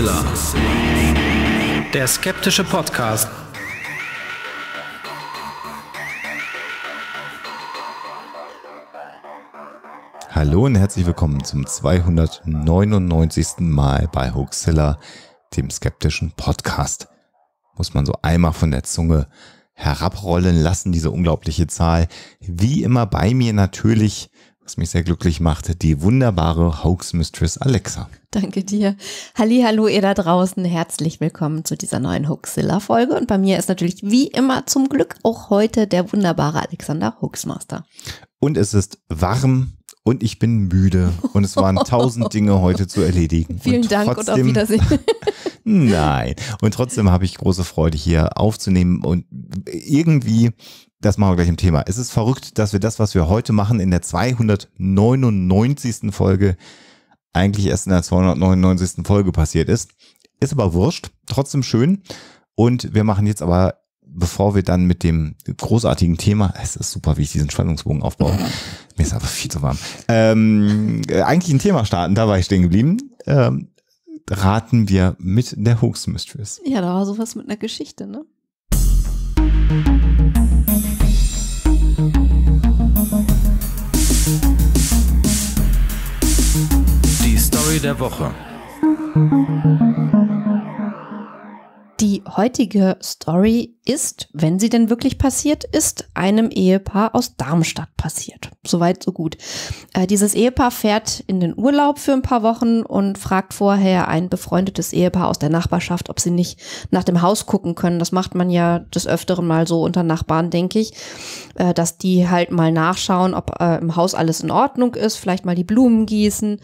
Mixilla. Der skeptische Podcast. Hallo und herzlich willkommen zum 299. Mal bei Hoaxilla, dem skeptischen Podcast. Muss man so einmal von der Zunge herabrollen lassen, diese unglaubliche Zahl. Wie immer bei mir natürlich was mich sehr glücklich macht, die wunderbare Hoax Mistress Alexa. Danke dir. Halli, hallo ihr da draußen. Herzlich willkommen zu dieser neuen Hoaxilla-Folge. Und bei mir ist natürlich wie immer zum Glück auch heute der wunderbare Alexander Hoaxmaster. Und es ist warm und ich bin müde und es waren tausend Dinge heute zu erledigen. Vielen und Dank und auf Wiedersehen. Nein. Und trotzdem habe ich große Freude, hier aufzunehmen. Und irgendwie das machen wir gleich im Thema. Es ist verrückt, dass wir das, was wir heute machen, in der 299. Folge eigentlich erst in der 299. Folge passiert ist. Ist aber wurscht, trotzdem schön. Und wir machen jetzt aber, bevor wir dann mit dem großartigen Thema, es ist super, wie ich diesen Spannungsbogen aufbaue, mir ist aber viel zu warm, ähm, äh, eigentlich ein Thema starten, da war ich stehen geblieben. Ähm, raten wir mit der Hoax Mistress. Ja, da war sowas mit einer Geschichte, ne? Story der Woche. Die heutige Story ist, wenn sie denn wirklich passiert ist, einem Ehepaar aus Darmstadt passiert. Soweit, so gut. Äh, dieses Ehepaar fährt in den Urlaub für ein paar Wochen und fragt vorher ein befreundetes Ehepaar aus der Nachbarschaft, ob sie nicht nach dem Haus gucken können. Das macht man ja des Öfteren mal so unter Nachbarn, denke ich, äh, dass die halt mal nachschauen, ob äh, im Haus alles in Ordnung ist, vielleicht mal die Blumen gießen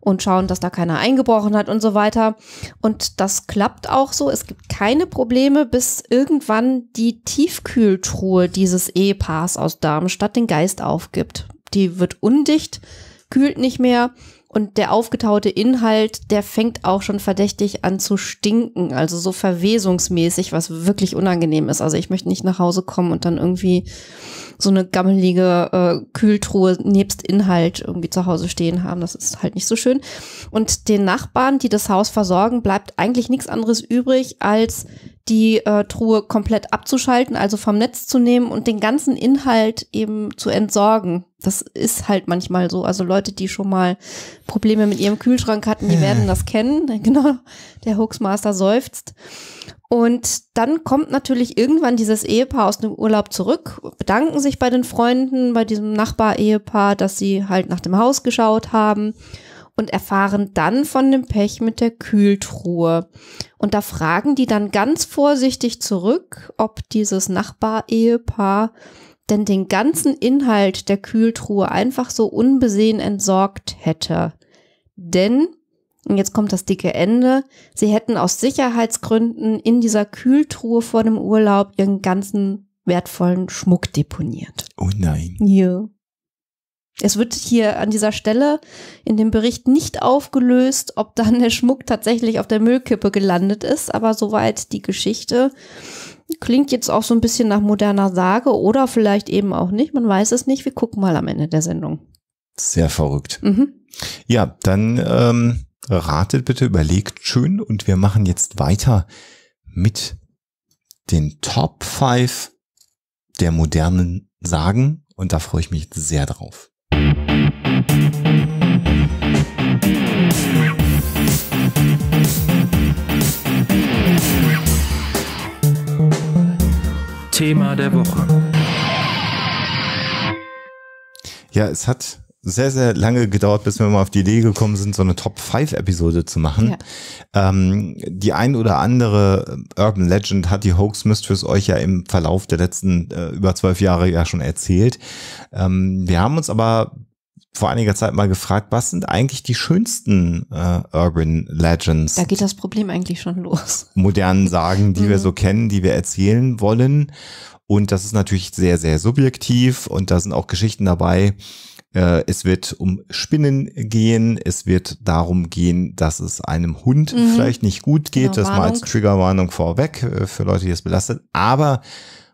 und schauen, dass da keiner eingebrochen hat und so weiter. Und das klappt auch so. Es gibt keine Probleme, bis irgendwann die Tiefkühltruhe dieses Ehepaars aus Darmstadt den Geist aufgibt. Die wird undicht, kühlt nicht mehr und der aufgetaute Inhalt, der fängt auch schon verdächtig an zu stinken, also so verwesungsmäßig, was wirklich unangenehm ist. Also ich möchte nicht nach Hause kommen und dann irgendwie so eine gammelige äh, Kühltruhe nebst Inhalt irgendwie zu Hause stehen haben. Das ist halt nicht so schön. Und den Nachbarn, die das Haus versorgen, bleibt eigentlich nichts anderes übrig, als die äh, Truhe komplett abzuschalten, also vom Netz zu nehmen und den ganzen Inhalt eben zu entsorgen. Das ist halt manchmal so. Also Leute, die schon mal Probleme mit ihrem Kühlschrank hatten, die werden das kennen. Genau, der Hoaxmaster seufzt. Und dann kommt natürlich irgendwann dieses Ehepaar aus dem Urlaub zurück, bedanken sich bei den Freunden, bei diesem Nachbarehepaar, dass sie halt nach dem Haus geschaut haben und erfahren dann von dem Pech mit der Kühltruhe. Und da fragen die dann ganz vorsichtig zurück, ob dieses Nachbarehepaar denn den ganzen Inhalt der Kühltruhe einfach so unbesehen entsorgt hätte. Denn und jetzt kommt das dicke Ende. Sie hätten aus Sicherheitsgründen in dieser Kühltruhe vor dem Urlaub ihren ganzen wertvollen Schmuck deponiert. Oh nein. Ja. Es wird hier an dieser Stelle in dem Bericht nicht aufgelöst, ob dann der Schmuck tatsächlich auf der Müllkippe gelandet ist, aber soweit die Geschichte. Klingt jetzt auch so ein bisschen nach moderner Sage oder vielleicht eben auch nicht, man weiß es nicht. Wir gucken mal am Ende der Sendung. Sehr verrückt. Mhm. Ja, dann ähm, ratet bitte, überlegt schön und wir machen jetzt weiter mit den Top 5 der modernen Sagen und da freue ich mich sehr drauf. Thema der Woche. Ja, es hat sehr, sehr lange gedauert, bis wir mal auf die Idee gekommen sind, so eine Top-5-Episode zu machen. Ja. Ähm, die ein oder andere äh, Urban Legend hat die Hoax Mistress euch ja im Verlauf der letzten äh, über zwölf Jahre ja schon erzählt. Ähm, wir haben uns aber vor einiger Zeit mal gefragt, was sind eigentlich die schönsten äh, Urban Legends? Da geht das Problem eigentlich schon los. Modernen Sagen, die mhm. wir so kennen, die wir erzählen wollen. Und das ist natürlich sehr, sehr subjektiv und da sind auch Geschichten dabei, äh, es wird um Spinnen gehen, es wird darum gehen, dass es einem Hund mhm. vielleicht nicht gut geht, genau, das Warnung. mal als Triggerwarnung vorweg äh, für Leute, die es belastet, aber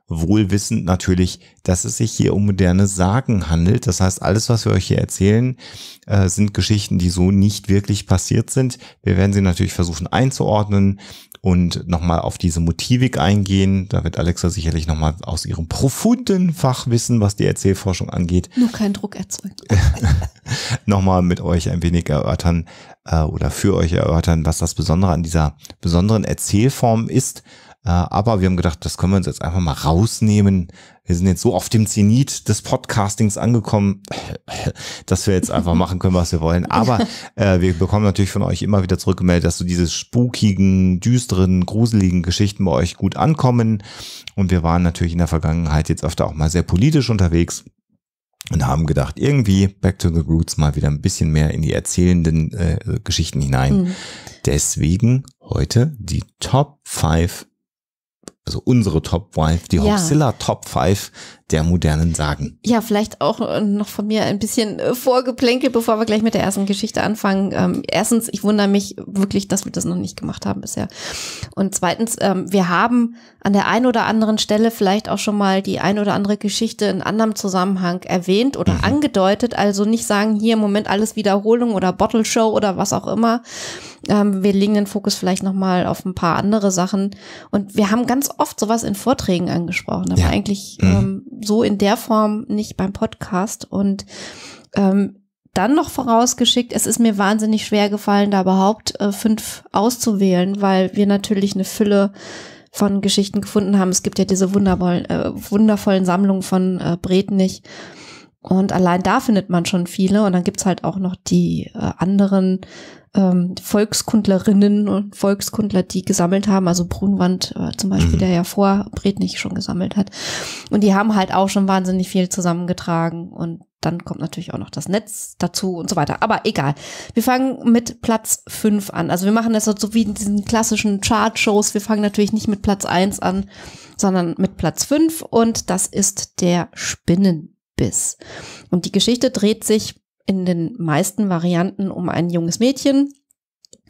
wohlwissend natürlich, dass es sich hier um moderne Sagen handelt. Das heißt, alles, was wir euch hier erzählen, äh, sind Geschichten, die so nicht wirklich passiert sind. Wir werden sie natürlich versuchen einzuordnen, und nochmal auf diese Motivik eingehen. Da wird Alexa sicherlich nochmal aus ihrem profunden Fachwissen, was die Erzählforschung angeht. Nur keinen Druck erzeugt. nochmal mit euch ein wenig erörtern äh, oder für euch erörtern, was das Besondere an dieser besonderen Erzählform ist. Äh, aber wir haben gedacht, das können wir uns jetzt einfach mal rausnehmen, wir sind jetzt so auf dem Zenit des Podcastings angekommen, dass wir jetzt einfach machen können, was wir wollen. Aber äh, wir bekommen natürlich von euch immer wieder zurückgemeldet, dass so diese spukigen, düsteren, gruseligen Geschichten bei euch gut ankommen. Und wir waren natürlich in der Vergangenheit jetzt öfter auch mal sehr politisch unterwegs und haben gedacht, irgendwie Back to the Roots mal wieder ein bisschen mehr in die erzählenden äh, Geschichten hinein. Mhm. Deswegen heute die Top 5 also unsere Top 5, die ja. Hoaxilla Top 5 der modernen Sagen. Ja, vielleicht auch äh, noch von mir ein bisschen äh, vorgeplänkelt, bevor wir gleich mit der ersten Geschichte anfangen. Ähm, erstens, ich wundere mich wirklich, dass wir das noch nicht gemacht haben bisher. Und zweitens, ähm, wir haben an der einen oder anderen Stelle vielleicht auch schon mal die ein oder andere Geschichte in anderem Zusammenhang erwähnt oder mhm. angedeutet. Also nicht sagen, hier im Moment alles Wiederholung oder Bottle Show oder was auch immer. Ähm, wir legen den Fokus vielleicht nochmal auf ein paar andere Sachen. Und wir haben ganz oft sowas in Vorträgen angesprochen, aber ja. eigentlich mhm. ähm, so in der Form nicht beim Podcast. Und ähm, dann noch vorausgeschickt, es ist mir wahnsinnig schwer gefallen, da überhaupt äh, fünf auszuwählen, weil wir natürlich eine Fülle von Geschichten gefunden haben. Es gibt ja diese wundervollen, äh, wundervollen Sammlungen von äh, Bretnich. nicht und allein da findet man schon viele. Und dann gibt's halt auch noch die äh, anderen ähm, Volkskundlerinnen und Volkskundler, die gesammelt haben. Also Brunwand äh, zum Beispiel, mhm. der ja vor Brednich schon gesammelt hat. Und die haben halt auch schon wahnsinnig viel zusammengetragen. Und dann kommt natürlich auch noch das Netz dazu und so weiter. Aber egal. Wir fangen mit Platz fünf an. Also wir machen das so wie in diesen klassischen Chart-Shows. Wir fangen natürlich nicht mit Platz eins an, sondern mit Platz fünf Und das ist der Spinnen. Biss. Und die Geschichte dreht sich in den meisten Varianten um ein junges Mädchen,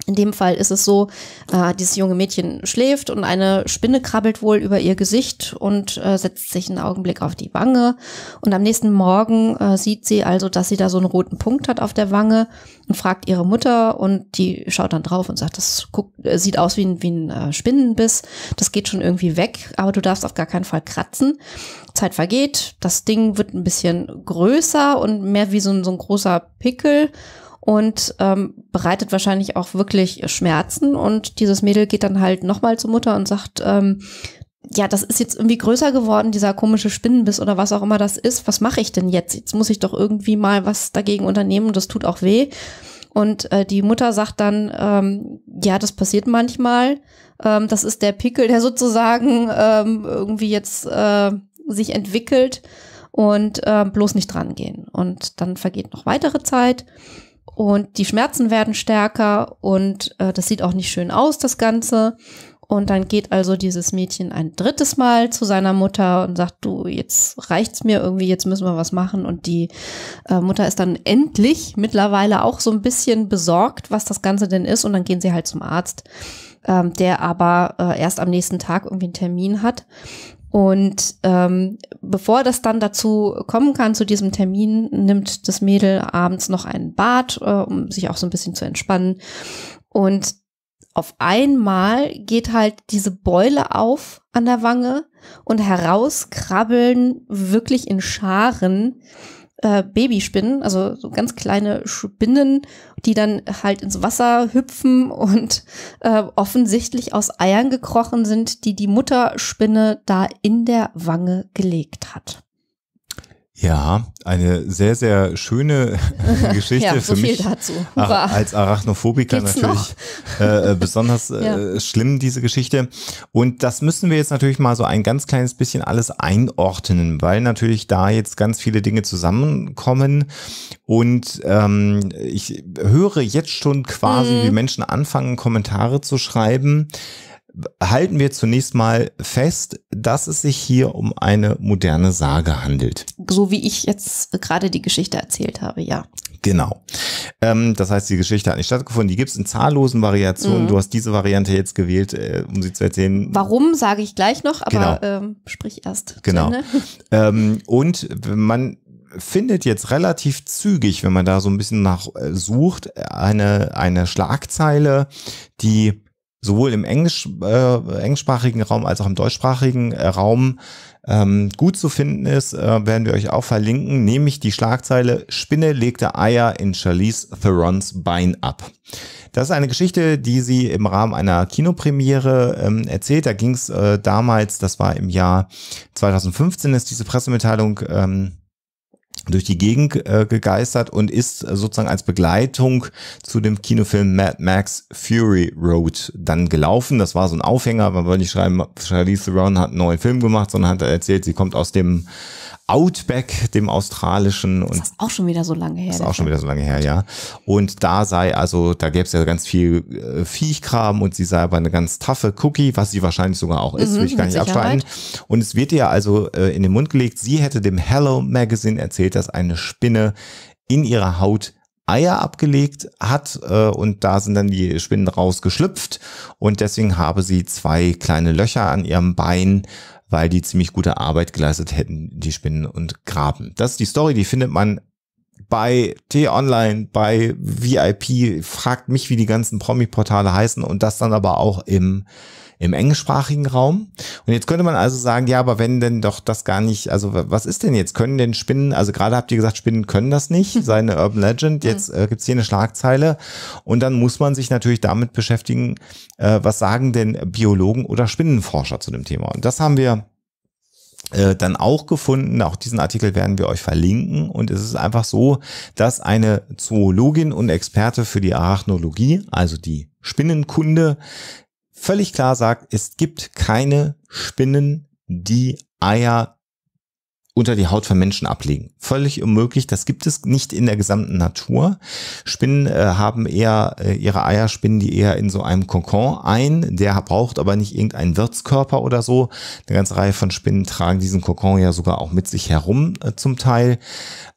in dem Fall ist es so, äh, dieses junge Mädchen schläft und eine Spinne krabbelt wohl über ihr Gesicht und äh, setzt sich einen Augenblick auf die Wange. Und am nächsten Morgen äh, sieht sie also, dass sie da so einen roten Punkt hat auf der Wange und fragt ihre Mutter und die schaut dann drauf und sagt, das guckt, äh, sieht aus wie ein, wie ein äh, Spinnenbiss, das geht schon irgendwie weg, aber du darfst auf gar keinen Fall kratzen. Zeit vergeht, das Ding wird ein bisschen größer und mehr wie so ein, so ein großer Pickel und ähm, bereitet wahrscheinlich auch wirklich Schmerzen. Und dieses Mädel geht dann halt nochmal zur Mutter und sagt, ähm, ja, das ist jetzt irgendwie größer geworden, dieser komische Spinnenbiss oder was auch immer das ist. Was mache ich denn jetzt? Jetzt muss ich doch irgendwie mal was dagegen unternehmen. Das tut auch weh. Und äh, die Mutter sagt dann, ähm, ja, das passiert manchmal. Ähm, das ist der Pickel, der sozusagen ähm, irgendwie jetzt äh, sich entwickelt und äh, bloß nicht dran gehen. Und dann vergeht noch weitere Zeit und die Schmerzen werden stärker und äh, das sieht auch nicht schön aus, das Ganze. Und dann geht also dieses Mädchen ein drittes Mal zu seiner Mutter und sagt, du, jetzt reicht's mir irgendwie, jetzt müssen wir was machen. Und die äh, Mutter ist dann endlich mittlerweile auch so ein bisschen besorgt, was das Ganze denn ist. Und dann gehen sie halt zum Arzt, ähm, der aber äh, erst am nächsten Tag irgendwie einen Termin hat. Und ähm, bevor das dann dazu kommen kann, zu diesem Termin, nimmt das Mädel abends noch ein Bad, äh, um sich auch so ein bisschen zu entspannen. Und auf einmal geht halt diese Beule auf an der Wange und herauskrabbeln wirklich in Scharen äh, Babyspinnen, also so ganz kleine Spinnen, die dann halt ins Wasser hüpfen und äh, offensichtlich aus Eiern gekrochen sind, die die Mutterspinne da in der Wange gelegt hat. Ja, eine sehr, sehr schöne Geschichte ja, so für mich dazu. Ach, als Arachnophobiker Geht's natürlich äh, äh besonders äh, ja. schlimm, diese Geschichte. Und das müssen wir jetzt natürlich mal so ein ganz kleines bisschen alles einordnen, weil natürlich da jetzt ganz viele Dinge zusammenkommen. Und ähm, ich höre jetzt schon quasi, mhm. wie Menschen anfangen, Kommentare zu schreiben halten wir zunächst mal fest, dass es sich hier um eine moderne Sage handelt. So wie ich jetzt gerade die Geschichte erzählt habe, ja. Genau. Ähm, das heißt, die Geschichte hat nicht stattgefunden. Die gibt es in zahllosen Variationen. Mhm. Du hast diese Variante jetzt gewählt, äh, um sie zu erzählen. Warum, sage ich gleich noch, aber genau. ähm, sprich erst. Genau. Ähm, und man findet jetzt relativ zügig, wenn man da so ein bisschen nach äh, sucht, eine, eine Schlagzeile, die sowohl im Englisch, äh, englischsprachigen Raum als auch im deutschsprachigen äh, Raum ähm, gut zu finden ist, äh, werden wir euch auch verlinken, nämlich die Schlagzeile Spinne legte Eier in Charlize Therons Bein ab. Das ist eine Geschichte, die sie im Rahmen einer Kinopremiere ähm, erzählt. Da ging es äh, damals, das war im Jahr 2015, ist diese Pressemitteilung. Ähm, durch die Gegend äh, gegeistert und ist sozusagen als Begleitung zu dem Kinofilm Mad Max Fury Road dann gelaufen. Das war so ein Aufhänger, man wollte nicht schreiben, Charlize Theron hat einen neuen Film gemacht, sondern hat erzählt, sie kommt aus dem Outback, dem australischen. Und das ist auch schon wieder so lange her. Das ist auch schon wieder so lange her, ja. Und da sei also, da gäbe es ja ganz viel äh, Viechkram und sie sei aber eine ganz taffe Cookie, was sie wahrscheinlich sogar auch ist, mhm, will ich gar nicht Sicherheit. Und es wird ihr also äh, in den Mund gelegt, sie hätte dem Hello Magazine erzählt, dass eine Spinne in ihrer Haut Eier abgelegt hat äh, und da sind dann die Spinnen rausgeschlüpft und deswegen habe sie zwei kleine Löcher an ihrem Bein weil die ziemlich gute Arbeit geleistet hätten, die Spinnen und Graben. Das ist die Story, die findet man bei T-Online, bei VIP, fragt mich, wie die ganzen Promi-Portale heißen und das dann aber auch im im englischsprachigen Raum. Und jetzt könnte man also sagen, ja, aber wenn denn doch das gar nicht, also was ist denn jetzt? Können denn Spinnen, also gerade habt ihr gesagt, Spinnen können das nicht, seine Urban Legend, jetzt äh, gibt's hier eine Schlagzeile. Und dann muss man sich natürlich damit beschäftigen, äh, was sagen denn Biologen oder Spinnenforscher zu dem Thema? Und das haben wir äh, dann auch gefunden. Auch diesen Artikel werden wir euch verlinken. Und es ist einfach so, dass eine Zoologin und Experte für die Arachnologie, also die Spinnenkunde, völlig klar sagt, es gibt keine Spinnen, die Eier unter die Haut von Menschen ablegen. Völlig unmöglich. Das gibt es nicht in der gesamten Natur. Spinnen äh, haben eher äh, ihre Eier, spinnen die eher in so einem Kokon ein. Der braucht aber nicht irgendeinen Wirtskörper oder so. Eine ganze Reihe von Spinnen tragen diesen Kokon ja sogar auch mit sich herum äh, zum Teil.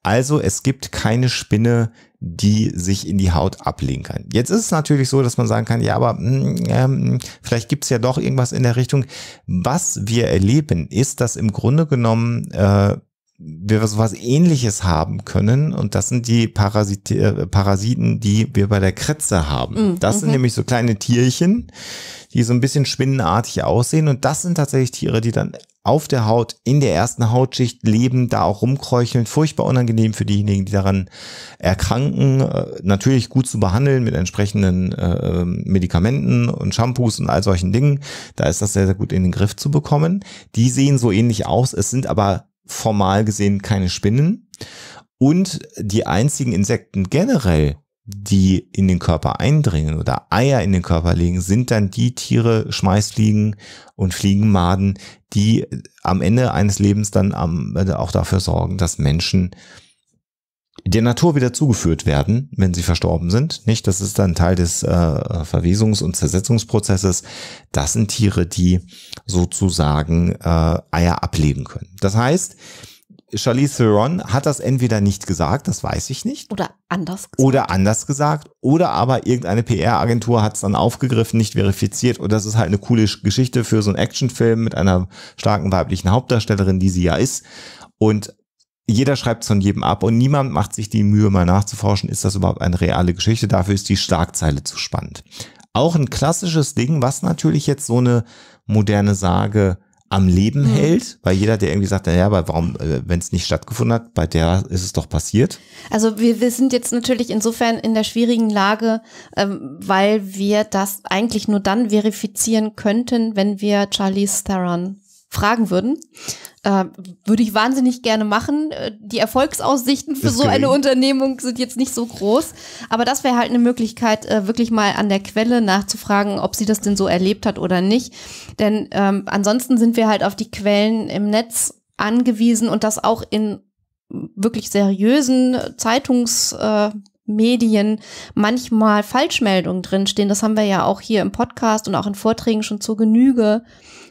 Also es gibt keine Spinne, die sich in die Haut ablegen kann. Jetzt ist es natürlich so, dass man sagen kann, ja, aber mh, mm, ähm, vielleicht gibt's ja doch irgendwas in der Richtung. Was wir erleben, ist, dass im Grunde genommen äh, wir sowas ähnliches haben können und das sind die Parasit äh, Parasiten, die wir bei der Kretze haben. Mm, das sind mhm. nämlich so kleine Tierchen, die so ein bisschen spinnenartig aussehen und das sind tatsächlich Tiere, die dann auf der Haut, in der ersten Hautschicht leben, da auch rumkräucheln, furchtbar unangenehm für diejenigen, die daran erkranken. Äh, natürlich gut zu behandeln mit entsprechenden äh, ähm, Medikamenten und Shampoos und all solchen Dingen. Da ist das sehr, sehr gut in den Griff zu bekommen. Die sehen so ähnlich aus. Es sind aber formal gesehen keine Spinnen. Und die einzigen Insekten generell, die in den Körper eindringen oder Eier in den Körper legen, sind dann die Tiere, Schmeißfliegen und Fliegenmaden, die am Ende eines Lebens dann äh, auch dafür sorgen, dass Menschen der Natur wieder zugeführt werden, wenn sie verstorben sind. Nicht, das ist dann Teil des äh, Verwesungs- und Zersetzungsprozesses. Das sind Tiere, die sozusagen äh, Eier ablegen können. Das heißt, Charlize Theron hat das entweder nicht gesagt, das weiß ich nicht. Oder anders gesagt. Oder anders gesagt. Oder aber irgendeine PR-Agentur hat es dann aufgegriffen, nicht verifiziert. Und das ist halt eine coole Geschichte für so einen Actionfilm mit einer starken weiblichen Hauptdarstellerin, die sie ja ist. Und jeder schreibt von jedem ab und niemand macht sich die Mühe, mal nachzuforschen, ist das überhaupt eine reale Geschichte? Dafür ist die Schlagzeile zu spannend. Auch ein klassisches Ding, was natürlich jetzt so eine moderne Sage am Leben mhm. hält, weil jeder, der irgendwie sagt, naja, aber warum, äh, wenn es nicht stattgefunden hat, bei der ist es doch passiert? Also wir, wir sind jetzt natürlich insofern in der schwierigen Lage, ähm, weil wir das eigentlich nur dann verifizieren könnten, wenn wir Charlize Theron fragen würden. Äh, würde ich wahnsinnig gerne machen. Äh, die Erfolgsaussichten für so eine Unternehmung sind jetzt nicht so groß. Aber das wäre halt eine Möglichkeit, äh, wirklich mal an der Quelle nachzufragen, ob sie das denn so erlebt hat oder nicht. Denn ähm, ansonsten sind wir halt auf die Quellen im Netz angewiesen und das auch in wirklich seriösen Zeitungs. Äh, Medien manchmal Falschmeldungen drinstehen. Das haben wir ja auch hier im Podcast und auch in Vorträgen schon zur Genüge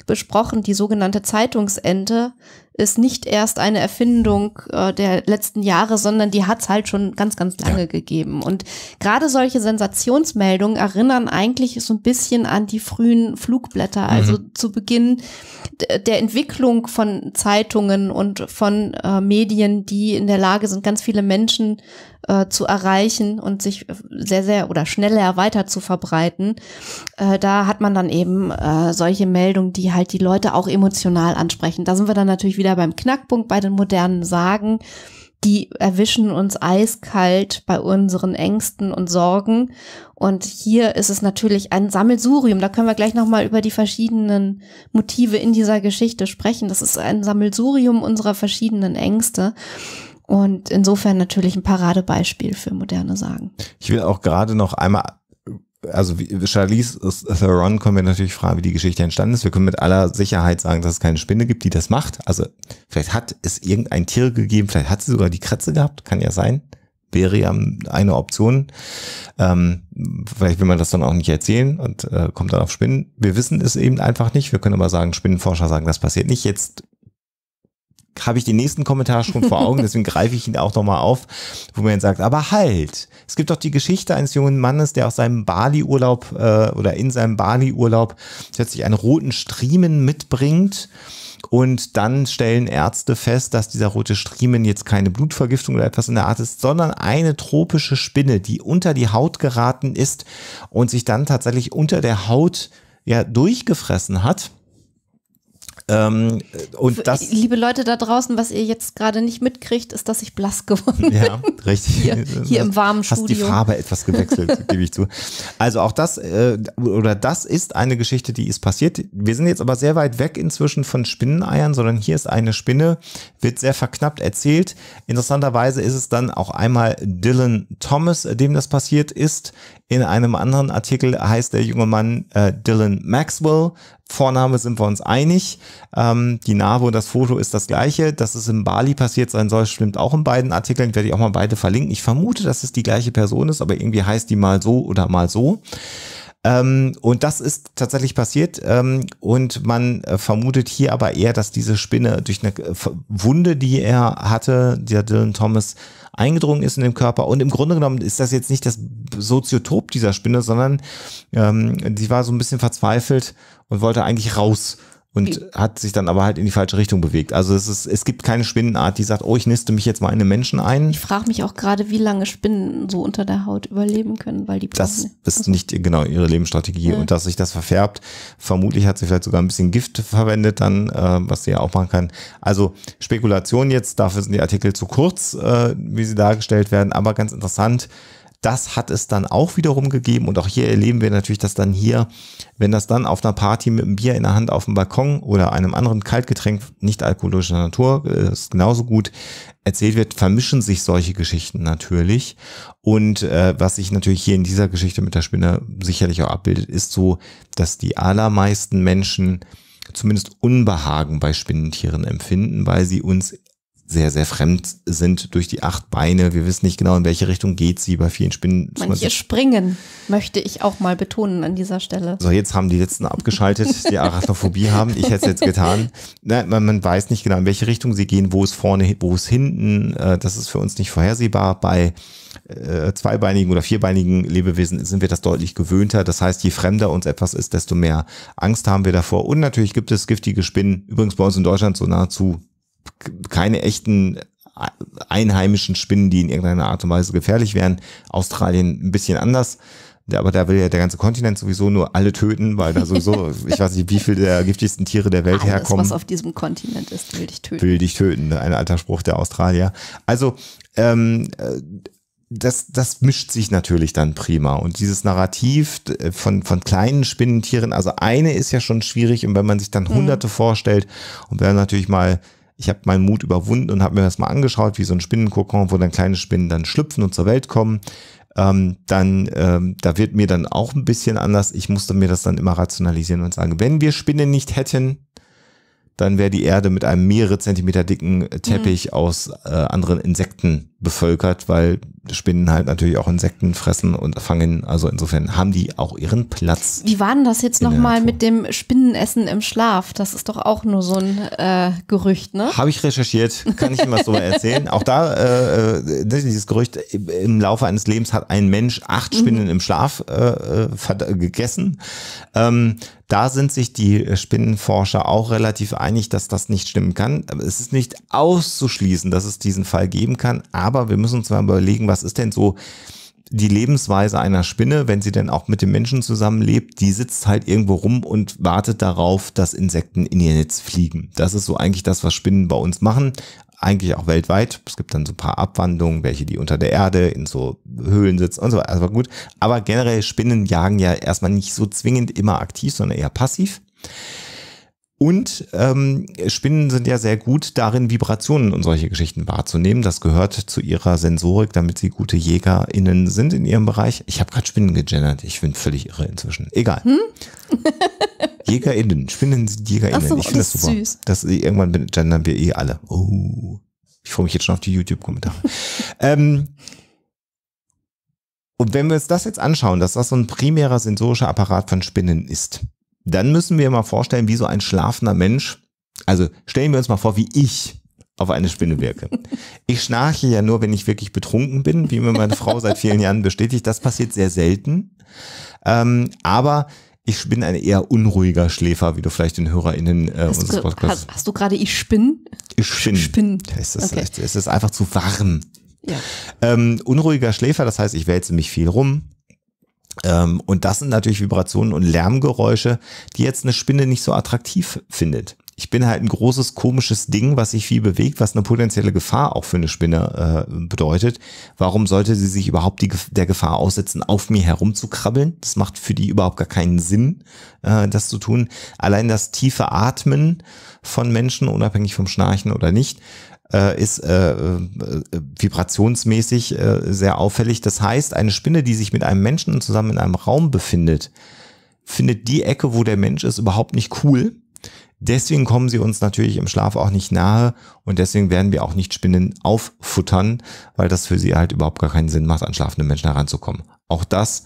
besprochen, die sogenannte Zeitungsente ist nicht erst eine Erfindung äh, der letzten Jahre, sondern die hat es halt schon ganz, ganz lange ja. gegeben. Und gerade solche Sensationsmeldungen erinnern eigentlich so ein bisschen an die frühen Flugblätter, mhm. also zu Beginn der Entwicklung von Zeitungen und von äh, Medien, die in der Lage sind, ganz viele Menschen äh, zu erreichen und sich äh, sehr, sehr oder schneller weiter zu verbreiten. Äh, da hat man dann eben äh, solche Meldungen, die halt die Leute auch emotional ansprechen. Da sind wir dann natürlich wieder beim Knackpunkt bei den modernen Sagen. Die erwischen uns eiskalt bei unseren Ängsten und Sorgen. Und hier ist es natürlich ein Sammelsurium. Da können wir gleich nochmal über die verschiedenen Motive in dieser Geschichte sprechen. Das ist ein Sammelsurium unserer verschiedenen Ängste. Und insofern natürlich ein Paradebeispiel für moderne Sagen. Ich will auch gerade noch einmal also Charlize Theron können wir natürlich fragen, wie die Geschichte entstanden ist. Wir können mit aller Sicherheit sagen, dass es keine Spinne gibt, die das macht. Also vielleicht hat es irgendein Tier gegeben, vielleicht hat sie sogar die Kratze gehabt, kann ja sein. Wäre ja eine Option. Ähm, vielleicht will man das dann auch nicht erzählen und äh, kommt dann auf Spinnen. Wir wissen es eben einfach nicht. Wir können aber sagen, Spinnenforscher sagen, das passiert nicht. Jetzt habe ich den nächsten Kommentar schon vor Augen, deswegen greife ich ihn auch nochmal auf, wo man sagt, aber halt, es gibt doch die Geschichte eines jungen Mannes, der aus seinem Bali-Urlaub äh, oder in seinem Bali-Urlaub plötzlich einen roten Striemen mitbringt. Und dann stellen Ärzte fest, dass dieser rote Striemen jetzt keine Blutvergiftung oder etwas in der Art ist, sondern eine tropische Spinne, die unter die Haut geraten ist und sich dann tatsächlich unter der Haut ja durchgefressen hat. Ähm, und das, Liebe Leute da draußen, was ihr jetzt gerade nicht mitkriegt, ist, dass ich blass geworden bin. Ja, richtig. Hier, hier im warmen Hast Studio. Hast die Farbe etwas gewechselt, gebe ich zu. Also auch das, äh, oder das ist eine Geschichte, die ist passiert. Wir sind jetzt aber sehr weit weg inzwischen von Spinneneiern, sondern hier ist eine Spinne, wird sehr verknappt erzählt. Interessanterweise ist es dann auch einmal Dylan Thomas, dem das passiert ist. In einem anderen Artikel heißt der junge Mann äh, Dylan Maxwell. Vorname sind wir uns einig. Ähm, die Narbe und das Foto ist das gleiche. Dass es in Bali passiert sein soll, stimmt auch in beiden Artikeln. Werde ich auch mal beide verlinken. Ich vermute, dass es die gleiche Person ist, aber irgendwie heißt die mal so oder mal so. Ähm, und das ist tatsächlich passiert. Ähm, und man äh, vermutet hier aber eher, dass diese Spinne durch eine äh, Wunde, die er hatte, der Dylan Thomas, eingedrungen ist in den Körper. Und im Grunde genommen ist das jetzt nicht das Soziotop dieser Spinne, sondern ähm, sie war so ein bisschen verzweifelt und wollte eigentlich raus und Wie? hat sich dann aber halt in die falsche Richtung bewegt. Also es, ist, es gibt keine Spinnenart, die sagt, oh, ich niste mich jetzt mal in den Menschen ein. Ich frage mich auch gerade, wie lange Spinnen so unter der Haut überleben können, weil die Das brauchen. ist nicht genau ihre Lebensstrategie ja. und dass sich das verfärbt. Vermutlich hat sie vielleicht sogar ein bisschen Gift verwendet dann, äh, was sie ja auch machen kann. Also Spekulation jetzt, dafür sind die Artikel zu kurz, äh, wie sie dargestellt werden, aber ganz interessant das hat es dann auch wiederum gegeben. Und auch hier erleben wir natürlich, dass dann hier, wenn das dann auf einer Party mit einem Bier in der Hand auf dem Balkon oder einem anderen Kaltgetränk nicht alkoholischer Natur, äh, ist genauso gut erzählt wird, vermischen sich solche Geschichten natürlich. Und äh, was sich natürlich hier in dieser Geschichte mit der Spinne sicherlich auch abbildet, ist so, dass die allermeisten Menschen zumindest Unbehagen bei Spinnentieren empfinden, weil sie uns sehr, sehr fremd sind durch die acht Beine. Wir wissen nicht genau, in welche Richtung geht sie. Bei vielen Spinnen. Manche springen, möchte ich auch mal betonen an dieser Stelle. So, jetzt haben die letzten abgeschaltet, die Arachnophobie haben. Ich hätte es jetzt getan. Na, man, man, weiß nicht genau, in welche Richtung sie gehen, wo es vorne, wo es hinten. Äh, das ist für uns nicht vorhersehbar. Bei äh, zweibeinigen oder vierbeinigen Lebewesen sind wir das deutlich gewöhnter. Das heißt, je fremder uns etwas ist, desto mehr Angst haben wir davor. Und natürlich gibt es giftige Spinnen. Übrigens bei uns in Deutschland so nahezu keine echten einheimischen Spinnen, die in irgendeiner Art und Weise gefährlich wären. Australien ein bisschen anders. Aber da will ja der ganze Kontinent sowieso nur alle töten, weil da sowieso, ich weiß nicht, wie viele der giftigsten Tiere der Welt Alles, herkommen. was auf diesem Kontinent ist, will dich töten. Will dich töten, ein alter Spruch der Australier. Also, ähm, äh, das, das mischt sich natürlich dann prima. Und dieses Narrativ äh, von, von kleinen Spinnentieren, also eine ist ja schon schwierig und wenn man sich dann mhm. Hunderte mhm. vorstellt und wenn natürlich mal ich habe meinen Mut überwunden und habe mir das mal angeschaut, wie so ein Spinnenkokon, wo dann kleine Spinnen dann schlüpfen und zur Welt kommen. Ähm, dann, ähm, da wird mir dann auch ein bisschen anders. Ich musste mir das dann immer rationalisieren und sagen, wenn wir Spinnen nicht hätten, dann wäre die Erde mit einem mehrere Zentimeter dicken äh, mhm. Teppich mhm. aus äh, anderen Insekten bevölkert, weil Spinnen halt natürlich auch Insekten fressen und fangen. Also insofern haben die auch ihren Platz. Wie war denn das jetzt nochmal mit dem Spinnenessen im Schlaf? Das ist doch auch nur so ein äh, Gerücht, ne? Habe ich recherchiert, kann ich Ihnen was drüber erzählen. Auch da, äh, äh, dieses Gerücht, im Laufe eines Lebens hat ein Mensch acht mhm. Spinnen mhm. im Schlaf äh, äh gegessen. Ähm, da sind sich die Spinnenforscher auch relativ einig, dass das nicht stimmen kann. Es ist nicht auszuschließen, dass es diesen Fall geben kann, aber wir müssen uns mal überlegen, was was ist denn so die Lebensweise einer Spinne, wenn sie denn auch mit dem Menschen zusammenlebt, die sitzt halt irgendwo rum und wartet darauf, dass Insekten in ihr Netz fliegen. Das ist so eigentlich das, was Spinnen bei uns machen. Eigentlich auch weltweit. Es gibt dann so ein paar Abwandlungen, welche die unter der Erde in so Höhlen sitzen und so weiter. Also gut. Aber generell Spinnen jagen ja erstmal nicht so zwingend immer aktiv, sondern eher passiv. Und ähm, Spinnen sind ja sehr gut darin, Vibrationen und solche Geschichten wahrzunehmen. Das gehört zu ihrer Sensorik, damit sie gute JägerInnen sind in ihrem Bereich. Ich habe gerade Spinnen gegendert. Ich bin völlig irre inzwischen. Egal. Hm? JägerInnen. Spinnen sind JägerInnen. So, ich finde das, das super. Süß. Das, irgendwann gendern wir eh alle. Oh. Ich freue mich jetzt schon auf die YouTube-Kommentare. ähm, und wenn wir uns das jetzt anschauen, dass das so ein primärer sensorischer Apparat von Spinnen ist, dann müssen wir mal vorstellen, wie so ein schlafender Mensch, also stellen wir uns mal vor, wie ich auf eine Spinne wirke. Ich schnarche ja nur, wenn ich wirklich betrunken bin, wie mir meine Frau seit vielen Jahren bestätigt. Das passiert sehr selten. Ähm, aber ich bin ein eher unruhiger Schläfer, wie du vielleicht den HörerInnen äh, hast unseres Podcasts. Hast, hast du gerade ich spinn? Ich spinn. Spinn. Es ist, okay. es ist einfach zu warm. Ja. Ähm, unruhiger Schläfer, das heißt, ich wälze mich viel rum. Ähm, und das sind natürlich Vibrationen und Lärmgeräusche, die jetzt eine Spinne nicht so attraktiv findet. Ich bin halt ein großes komisches Ding, was sich viel bewegt, was eine potenzielle Gefahr auch für eine Spinne äh, bedeutet. Warum sollte sie sich überhaupt die, der Gefahr aussetzen, auf mir herumzukrabbeln? Das macht für die überhaupt gar keinen Sinn, äh, das zu tun. Allein das tiefe Atmen von Menschen, unabhängig vom Schnarchen oder nicht, äh, ist äh, äh, vibrationsmäßig äh, sehr auffällig. Das heißt, eine Spinne, die sich mit einem Menschen zusammen in einem Raum befindet, findet die Ecke, wo der Mensch ist, überhaupt nicht cool. Deswegen kommen sie uns natürlich im Schlaf auch nicht nahe und deswegen werden wir auch nicht Spinnen auffuttern, weil das für sie halt überhaupt gar keinen Sinn macht, an schlafende Menschen heranzukommen. Auch das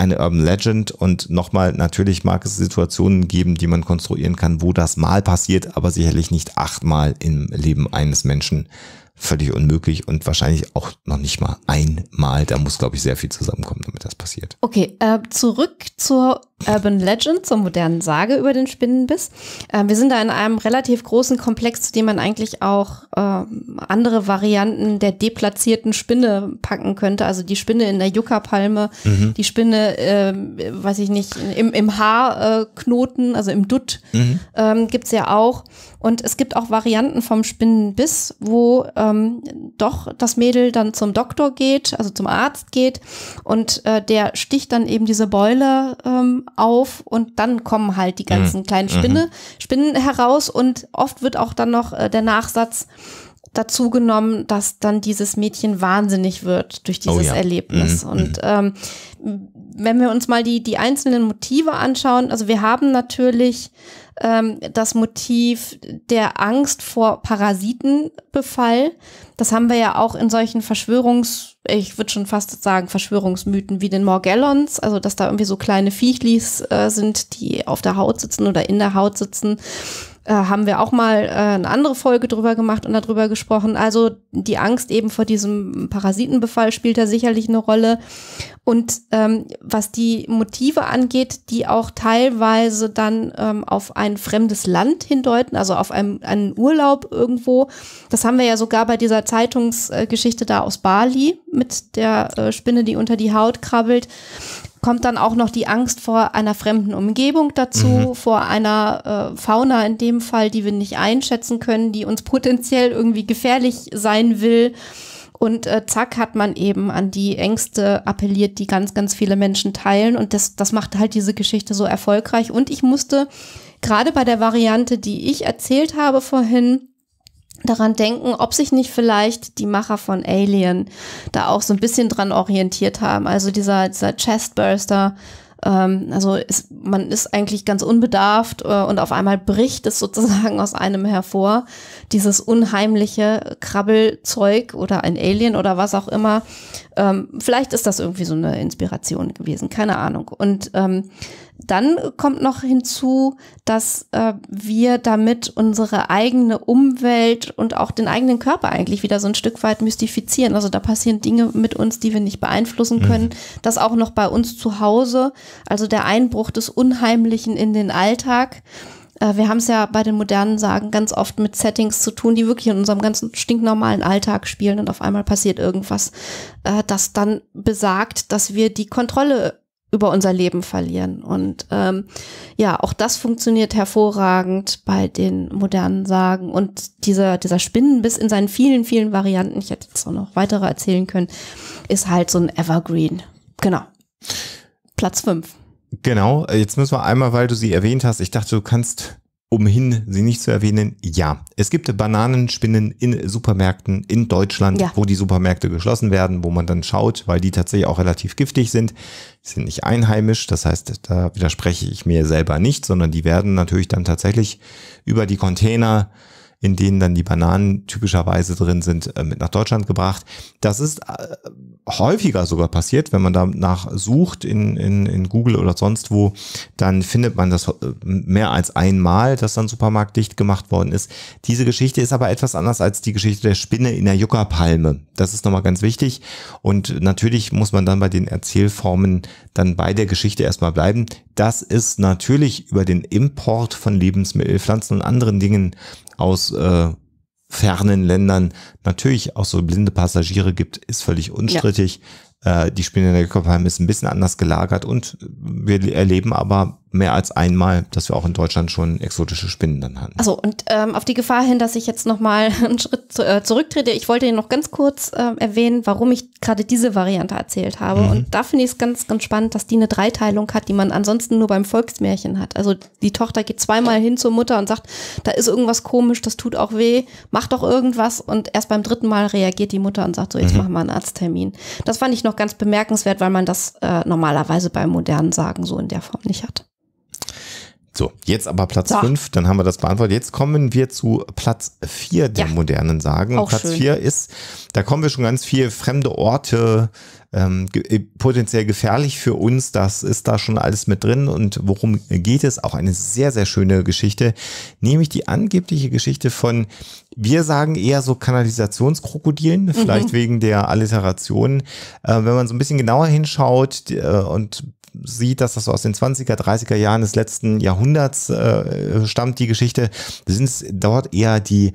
eine Urban Legend und nochmal, natürlich mag es Situationen geben, die man konstruieren kann, wo das mal passiert, aber sicherlich nicht achtmal im Leben eines Menschen. Völlig unmöglich und wahrscheinlich auch noch nicht mal einmal. Da muss, glaube ich, sehr viel zusammenkommen, damit das passiert. Okay, äh, zurück zur Urban Legend, zur modernen Sage über den Spinnenbiss. Äh, wir sind da in einem relativ großen Komplex, zu dem man eigentlich auch äh, andere Varianten der deplatzierten Spinne packen könnte. Also die Spinne in der Yucca-Palme, mhm. die Spinne, äh, weiß ich nicht, im, im Haarknoten, also im Dutt mhm. ähm, gibt's ja auch. Und es gibt auch Varianten vom Spinnenbiss, wo ähm, doch das Mädel dann zum Doktor geht, also zum Arzt geht und äh, der sticht dann eben diese Beule ähm, auf und dann kommen halt die mhm. ganzen mhm. kleinen Spinne, Spinnen heraus und oft wird auch dann noch äh, der Nachsatz dazu genommen, dass dann dieses Mädchen wahnsinnig wird durch oh dieses oh ja. Erlebnis. Mhm. Und mhm. ähm, wenn wir uns mal die, die einzelnen Motive anschauen, also wir haben natürlich ähm, das Motiv der Angst vor Parasitenbefall. Das haben wir ja auch in solchen Verschwörungs, ich würde schon fast sagen Verschwörungsmythen wie den Morgellons, also dass da irgendwie so kleine Viechlis äh, sind, die auf der Haut sitzen oder in der Haut sitzen äh, haben wir auch mal äh, eine andere Folge drüber gemacht und darüber gesprochen. Also die Angst eben vor diesem Parasitenbefall spielt da sicherlich eine Rolle. Und ähm, was die Motive angeht, die auch teilweise dann ähm, auf ein fremdes Land hindeuten, also auf einem, einen Urlaub irgendwo. Das haben wir ja sogar bei dieser Zeitungsgeschichte äh, da aus Bali mit der äh, Spinne, die unter die Haut krabbelt kommt dann auch noch die Angst vor einer fremden Umgebung dazu, mhm. vor einer äh, Fauna in dem Fall, die wir nicht einschätzen können, die uns potenziell irgendwie gefährlich sein will. Und äh, zack hat man eben an die Ängste appelliert, die ganz, ganz viele Menschen teilen. Und das, das macht halt diese Geschichte so erfolgreich. Und ich musste gerade bei der Variante, die ich erzählt habe vorhin, daran denken, ob sich nicht vielleicht die Macher von Alien da auch so ein bisschen dran orientiert haben. Also dieser, dieser Chestburster, ähm, also ist, man ist eigentlich ganz unbedarft äh, und auf einmal bricht es sozusagen aus einem hervor, dieses unheimliche Krabbelzeug oder ein Alien oder was auch immer. Ähm, vielleicht ist das irgendwie so eine Inspiration gewesen, keine Ahnung. Und ähm, dann kommt noch hinzu, dass äh, wir damit unsere eigene Umwelt und auch den eigenen Körper eigentlich wieder so ein Stück weit mystifizieren. Also da passieren Dinge mit uns, die wir nicht beeinflussen mhm. können. Mhm. Das auch noch bei uns zu Hause, also der Einbruch des Unheimlichen in den Alltag. Äh, wir haben es ja bei den modernen Sagen ganz oft mit Settings zu tun, die wirklich in unserem ganzen stinknormalen Alltag spielen und auf einmal passiert irgendwas, äh, das dann besagt, dass wir die Kontrolle über unser Leben verlieren. Und ähm, ja, auch das funktioniert hervorragend bei den modernen Sagen. Und dieser, dieser Spinnenbiss in seinen vielen, vielen Varianten, ich hätte jetzt auch noch weitere erzählen können, ist halt so ein Evergreen. Genau. Platz fünf Genau, jetzt müssen wir einmal, weil du sie erwähnt hast, ich dachte, du kannst umhin, sie nicht zu erwähnen, ja. Es gibt Bananenspinnen in Supermärkten in Deutschland, ja. wo die Supermärkte geschlossen werden, wo man dann schaut, weil die tatsächlich auch relativ giftig sind. Die sind nicht einheimisch, das heißt, da widerspreche ich mir selber nicht, sondern die werden natürlich dann tatsächlich über die Container in denen dann die Bananen typischerweise drin sind, äh, mit nach Deutschland gebracht. Das ist äh, häufiger sogar passiert, wenn man danach sucht in, in, in Google oder sonst wo, dann findet man das äh, mehr als einmal, dass dann Supermarkt dicht gemacht worden ist. Diese Geschichte ist aber etwas anders als die Geschichte der Spinne in der Juckerpalme. Das ist nochmal ganz wichtig. Und natürlich muss man dann bei den Erzählformen dann bei der Geschichte erstmal bleiben. Das ist natürlich über den Import von Lebensmitteln, Pflanzen und anderen Dingen aus äh, fernen Ländern natürlich auch so blinde Passagiere gibt, ist völlig unstrittig. Ja. Äh, die Spinne der Kopfheim ist ein bisschen anders gelagert und wir erleben aber mehr als einmal, dass wir auch in Deutschland schon exotische Spinnen dann hatten. Also und ähm, auf die Gefahr hin, dass ich jetzt nochmal einen Schritt zu, äh, zurücktrete, ich wollte noch ganz kurz äh, erwähnen, warum ich gerade diese Variante erzählt habe. Mhm. Und da finde ich es ganz, ganz spannend, dass die eine Dreiteilung hat, die man ansonsten nur beim Volksmärchen hat. Also die Tochter geht zweimal hin zur Mutter und sagt, da ist irgendwas komisch, das tut auch weh, mach doch irgendwas. Und erst beim dritten Mal reagiert die Mutter und sagt, so, jetzt mhm. machen wir einen Arzttermin. Das fand ich noch noch ganz bemerkenswert, weil man das äh, normalerweise bei modernen Sagen so in der Form nicht hat. So, jetzt aber Platz 5, so. dann haben wir das beantwortet. Jetzt kommen wir zu Platz 4 der ja, modernen Sagen. Und Platz 4 ist, da kommen wir schon ganz viel fremde Orte, ähm, ge äh, potenziell gefährlich für uns. Das ist da schon alles mit drin. Und worum geht es? Auch eine sehr, sehr schöne Geschichte, nämlich die angebliche Geschichte von, wir sagen eher so Kanalisationskrokodilen, mhm. vielleicht mhm. wegen der Alliteration. Äh, wenn man so ein bisschen genauer hinschaut äh, und sieht, dass das so aus den 20er, 30er Jahren des letzten Jahrhunderts äh, stammt, die Geschichte, sind es dort eher die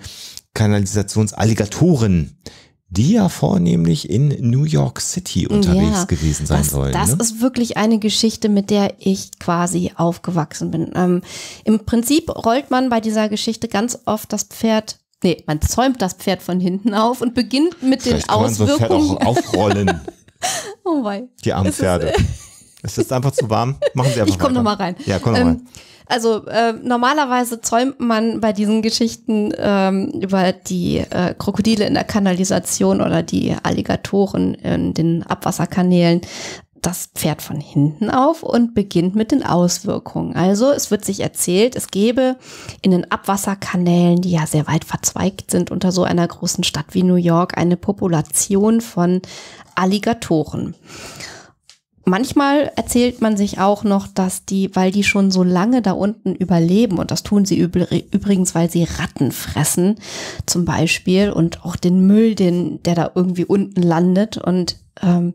Kanalisationsalligatoren, äh, die ja vornehmlich in New York City unterwegs ja, gewesen sein das, sollen. Das ne? ist wirklich eine Geschichte, mit der ich quasi aufgewachsen bin. Ähm, Im Prinzip rollt man bei dieser Geschichte ganz oft das Pferd Nee, man zäumt das Pferd von hinten auf und beginnt mit Vielleicht den kann Auswirkungen. Man so Pferd auch aufrollen. oh wei. Die armen Pferde. Es ist einfach zu warm. Machen Sie einfach Ich komme nochmal rein. Ja, komm noch ähm, rein. Also äh, normalerweise zäumt man bei diesen Geschichten ähm, über die äh, Krokodile in der Kanalisation oder die Alligatoren in den Abwasserkanälen das Pferd von hinten auf und beginnt mit den Auswirkungen. Also es wird sich erzählt, es gäbe in den Abwasserkanälen, die ja sehr weit verzweigt sind unter so einer großen Stadt wie New York, eine Population von Alligatoren. Manchmal erzählt man sich auch noch, dass die, weil die schon so lange da unten überleben, und das tun sie übrigens, weil sie Ratten fressen, zum Beispiel, und auch den Müll, den, der da irgendwie unten landet. Und ähm,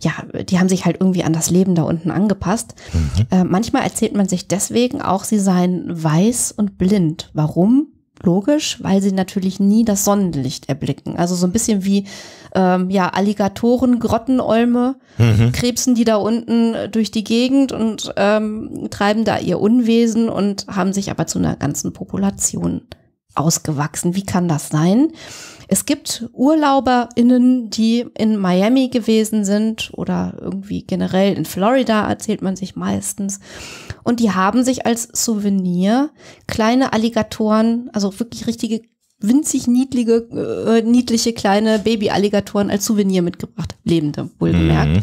ja, die haben sich halt irgendwie an das Leben da unten angepasst. Mhm. Äh, manchmal erzählt man sich deswegen auch, sie seien weiß und blind. Warum? Logisch, weil sie natürlich nie das Sonnenlicht erblicken. Also so ein bisschen wie ähm, ja, Alligatoren, Grottenolme, mhm. krebsen die da unten äh, durch die Gegend und ähm, treiben da ihr Unwesen und haben sich aber zu einer ganzen Population ausgewachsen. Wie kann das sein? Es gibt UrlauberInnen, die in Miami gewesen sind oder irgendwie generell in Florida, erzählt man sich meistens. Und die haben sich als Souvenir kleine Alligatoren, also wirklich richtige winzig niedliche, äh, niedliche kleine Babyalligatoren als Souvenir mitgebracht. Lebende, wohlgemerkt. Mhm.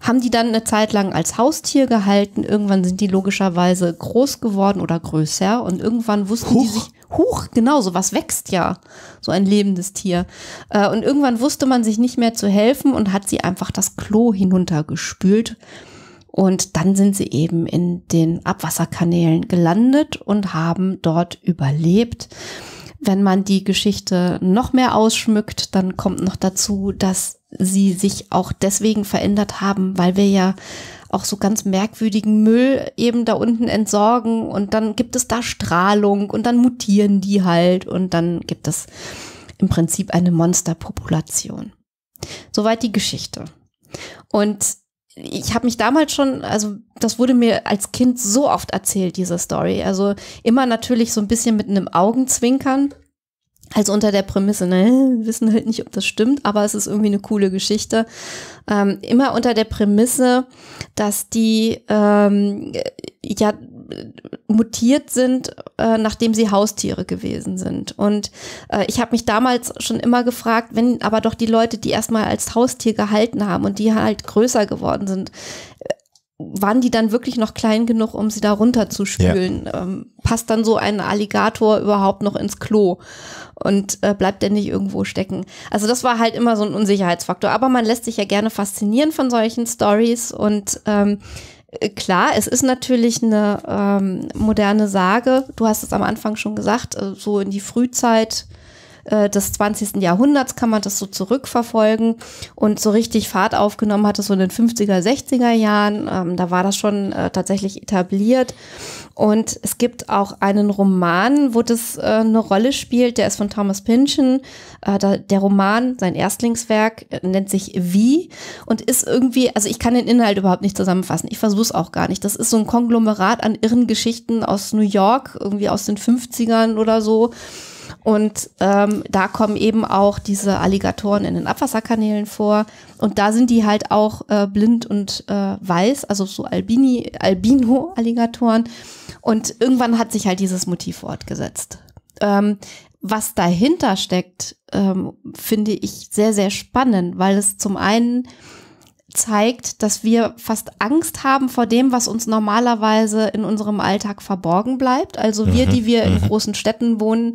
Haben die dann eine Zeit lang als Haustier gehalten. Irgendwann sind die logischerweise groß geworden oder größer. Und irgendwann wussten Huch. die sich, huch, genau, sowas wächst ja. So ein lebendes Tier. Äh, und irgendwann wusste man sich nicht mehr zu helfen und hat sie einfach das Klo hinuntergespült. Und dann sind sie eben in den Abwasserkanälen gelandet und haben dort überlebt. Wenn man die Geschichte noch mehr ausschmückt, dann kommt noch dazu, dass sie sich auch deswegen verändert haben, weil wir ja auch so ganz merkwürdigen Müll eben da unten entsorgen und dann gibt es da Strahlung und dann mutieren die halt und dann gibt es im Prinzip eine Monsterpopulation. Soweit die Geschichte. Und ich habe mich damals schon, also das wurde mir als Kind so oft erzählt, diese Story. Also immer natürlich so ein bisschen mit einem Augenzwinkern. Also unter der Prämisse, ne, wir wissen halt nicht, ob das stimmt, aber es ist irgendwie eine coole Geschichte. Ähm, immer unter der Prämisse, dass die ähm, ja mutiert sind, äh, nachdem sie Haustiere gewesen sind. Und äh, ich habe mich damals schon immer gefragt, wenn aber doch die Leute, die erstmal als Haustier gehalten haben und die halt größer geworden sind, äh, waren die dann wirklich noch klein genug, um sie da runterzuspülen? Ja. Ähm, passt dann so ein Alligator überhaupt noch ins Klo und äh, bleibt der nicht irgendwo stecken? Also das war halt immer so ein Unsicherheitsfaktor. Aber man lässt sich ja gerne faszinieren von solchen Stories und ähm, äh, klar, es ist natürlich eine ähm, moderne Sage. Du hast es am Anfang schon gesagt, äh, so in die Frühzeit äh, des 20. Jahrhunderts kann man das so zurückverfolgen. Und so richtig Fahrt aufgenommen hat es so in den 50er, 60er Jahren. Ähm, da war das schon äh, tatsächlich etabliert. Und es gibt auch einen Roman, wo das äh, eine Rolle spielt. Der ist von Thomas Pynchon. Äh, da, der Roman, sein Erstlingswerk, äh, nennt sich Wie und ist irgendwie, also ich kann den Inhalt überhaupt nicht zusammenfassen. Ich versuche es auch gar nicht. Das ist so ein Konglomerat an irren Geschichten aus New York, irgendwie aus den 50ern oder so. Und ähm, da kommen eben auch diese Alligatoren in den Abwasserkanälen vor. Und da sind die halt auch äh, blind und äh, weiß, also so Albini, Albino-Alligatoren. Und irgendwann hat sich halt dieses Motiv fortgesetzt. Ähm, was dahinter steckt, ähm, finde ich sehr, sehr spannend, weil es zum einen zeigt, dass wir fast Angst haben vor dem, was uns normalerweise in unserem Alltag verborgen bleibt. Also wir, mhm, die wir in mhm. großen Städten wohnen,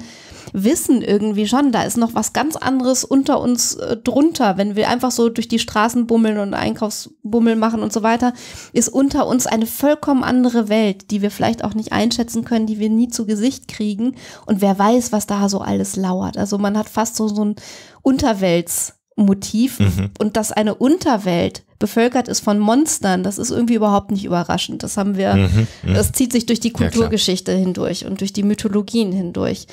wissen irgendwie schon, da ist noch was ganz anderes unter uns äh, drunter. Wenn wir einfach so durch die Straßen bummeln und Einkaufsbummel machen und so weiter, ist unter uns eine vollkommen andere Welt, die wir vielleicht auch nicht einschätzen können, die wir nie zu Gesicht kriegen. Und wer weiß, was da so alles lauert. Also man hat fast so, so ein Unterwelts Motiv mhm. und dass eine Unterwelt bevölkert ist von Monstern, das ist irgendwie überhaupt nicht überraschend. Das haben wir, mhm. mhm. das zieht sich durch die Kulturgeschichte ja, hindurch und durch die Mythologien hindurch.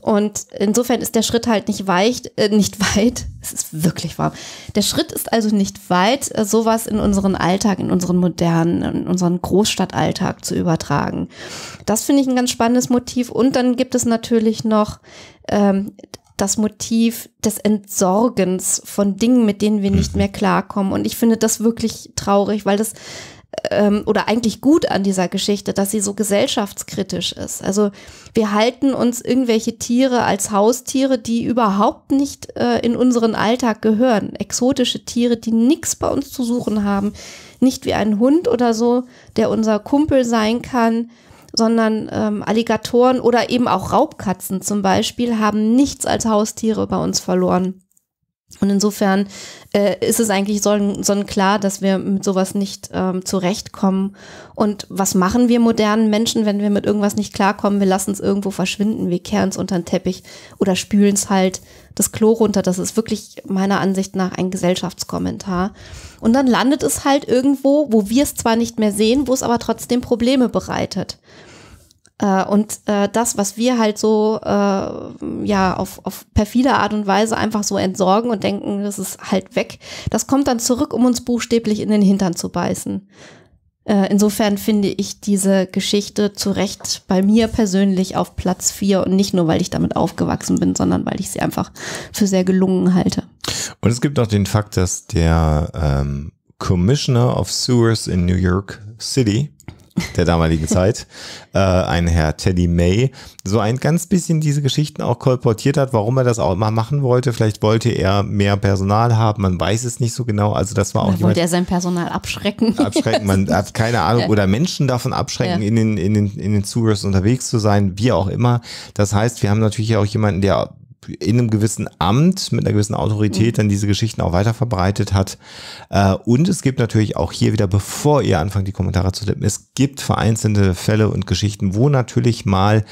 Und insofern ist der Schritt halt nicht weit, äh, nicht weit. Es ist wirklich warm. Der Schritt ist also nicht weit, äh, sowas in unseren Alltag, in unseren modernen, in unseren Großstadtalltag zu übertragen. Das finde ich ein ganz spannendes Motiv. Und dann gibt es natürlich noch ähm, das Motiv des Entsorgens von Dingen, mit denen wir nicht mhm. mehr klarkommen. Und ich finde das wirklich traurig, weil das ähm, oder eigentlich gut an dieser Geschichte, dass sie so gesellschaftskritisch ist. Also wir halten uns irgendwelche Tiere als Haustiere, die überhaupt nicht äh, in unseren Alltag gehören. Exotische Tiere, die nichts bei uns zu suchen haben. Nicht wie ein Hund oder so, der unser Kumpel sein kann sondern ähm, Alligatoren oder eben auch Raubkatzen zum Beispiel haben nichts als Haustiere bei uns verloren. Und insofern äh, ist es eigentlich sonnenklar, so dass wir mit sowas nicht ähm, zurechtkommen. Und was machen wir modernen Menschen, wenn wir mit irgendwas nicht klarkommen? Wir lassen es irgendwo verschwinden, wir kehren es unter den Teppich oder spülen es halt das Klo runter. Das ist wirklich meiner Ansicht nach ein Gesellschaftskommentar. Und dann landet es halt irgendwo, wo wir es zwar nicht mehr sehen, wo es aber trotzdem Probleme bereitet. Äh, und äh, das, was wir halt so äh, ja auf, auf perfide Art und Weise einfach so entsorgen und denken, das ist halt weg, das kommt dann zurück, um uns buchstäblich in den Hintern zu beißen. Äh, insofern finde ich diese Geschichte zu Recht bei mir persönlich auf Platz vier und nicht nur, weil ich damit aufgewachsen bin, sondern weil ich sie einfach für sehr gelungen halte. Und es gibt auch den Fakt, dass der ähm, Commissioner of Sewers in New York City der damaligen Zeit, äh, ein Herr Teddy May, so ein ganz bisschen diese Geschichten auch kolportiert hat, warum er das auch mal machen wollte. Vielleicht wollte er mehr Personal haben, man weiß es nicht so genau. Also das war auch jemand, wollte er sein Personal abschrecken. Abschrecken, man hat keine Ahnung, ja. oder Menschen davon abschrecken, ja. in den, in den, in den Tours unterwegs zu sein, wie auch immer. Das heißt, wir haben natürlich auch jemanden, der in einem gewissen Amt mit einer gewissen Autorität mhm. dann diese Geschichten auch weiter verbreitet hat. Äh, und es gibt natürlich auch hier wieder, bevor ihr anfangt, die Kommentare zu tippen, es gibt vereinzelte Fälle und Geschichten, wo natürlich mal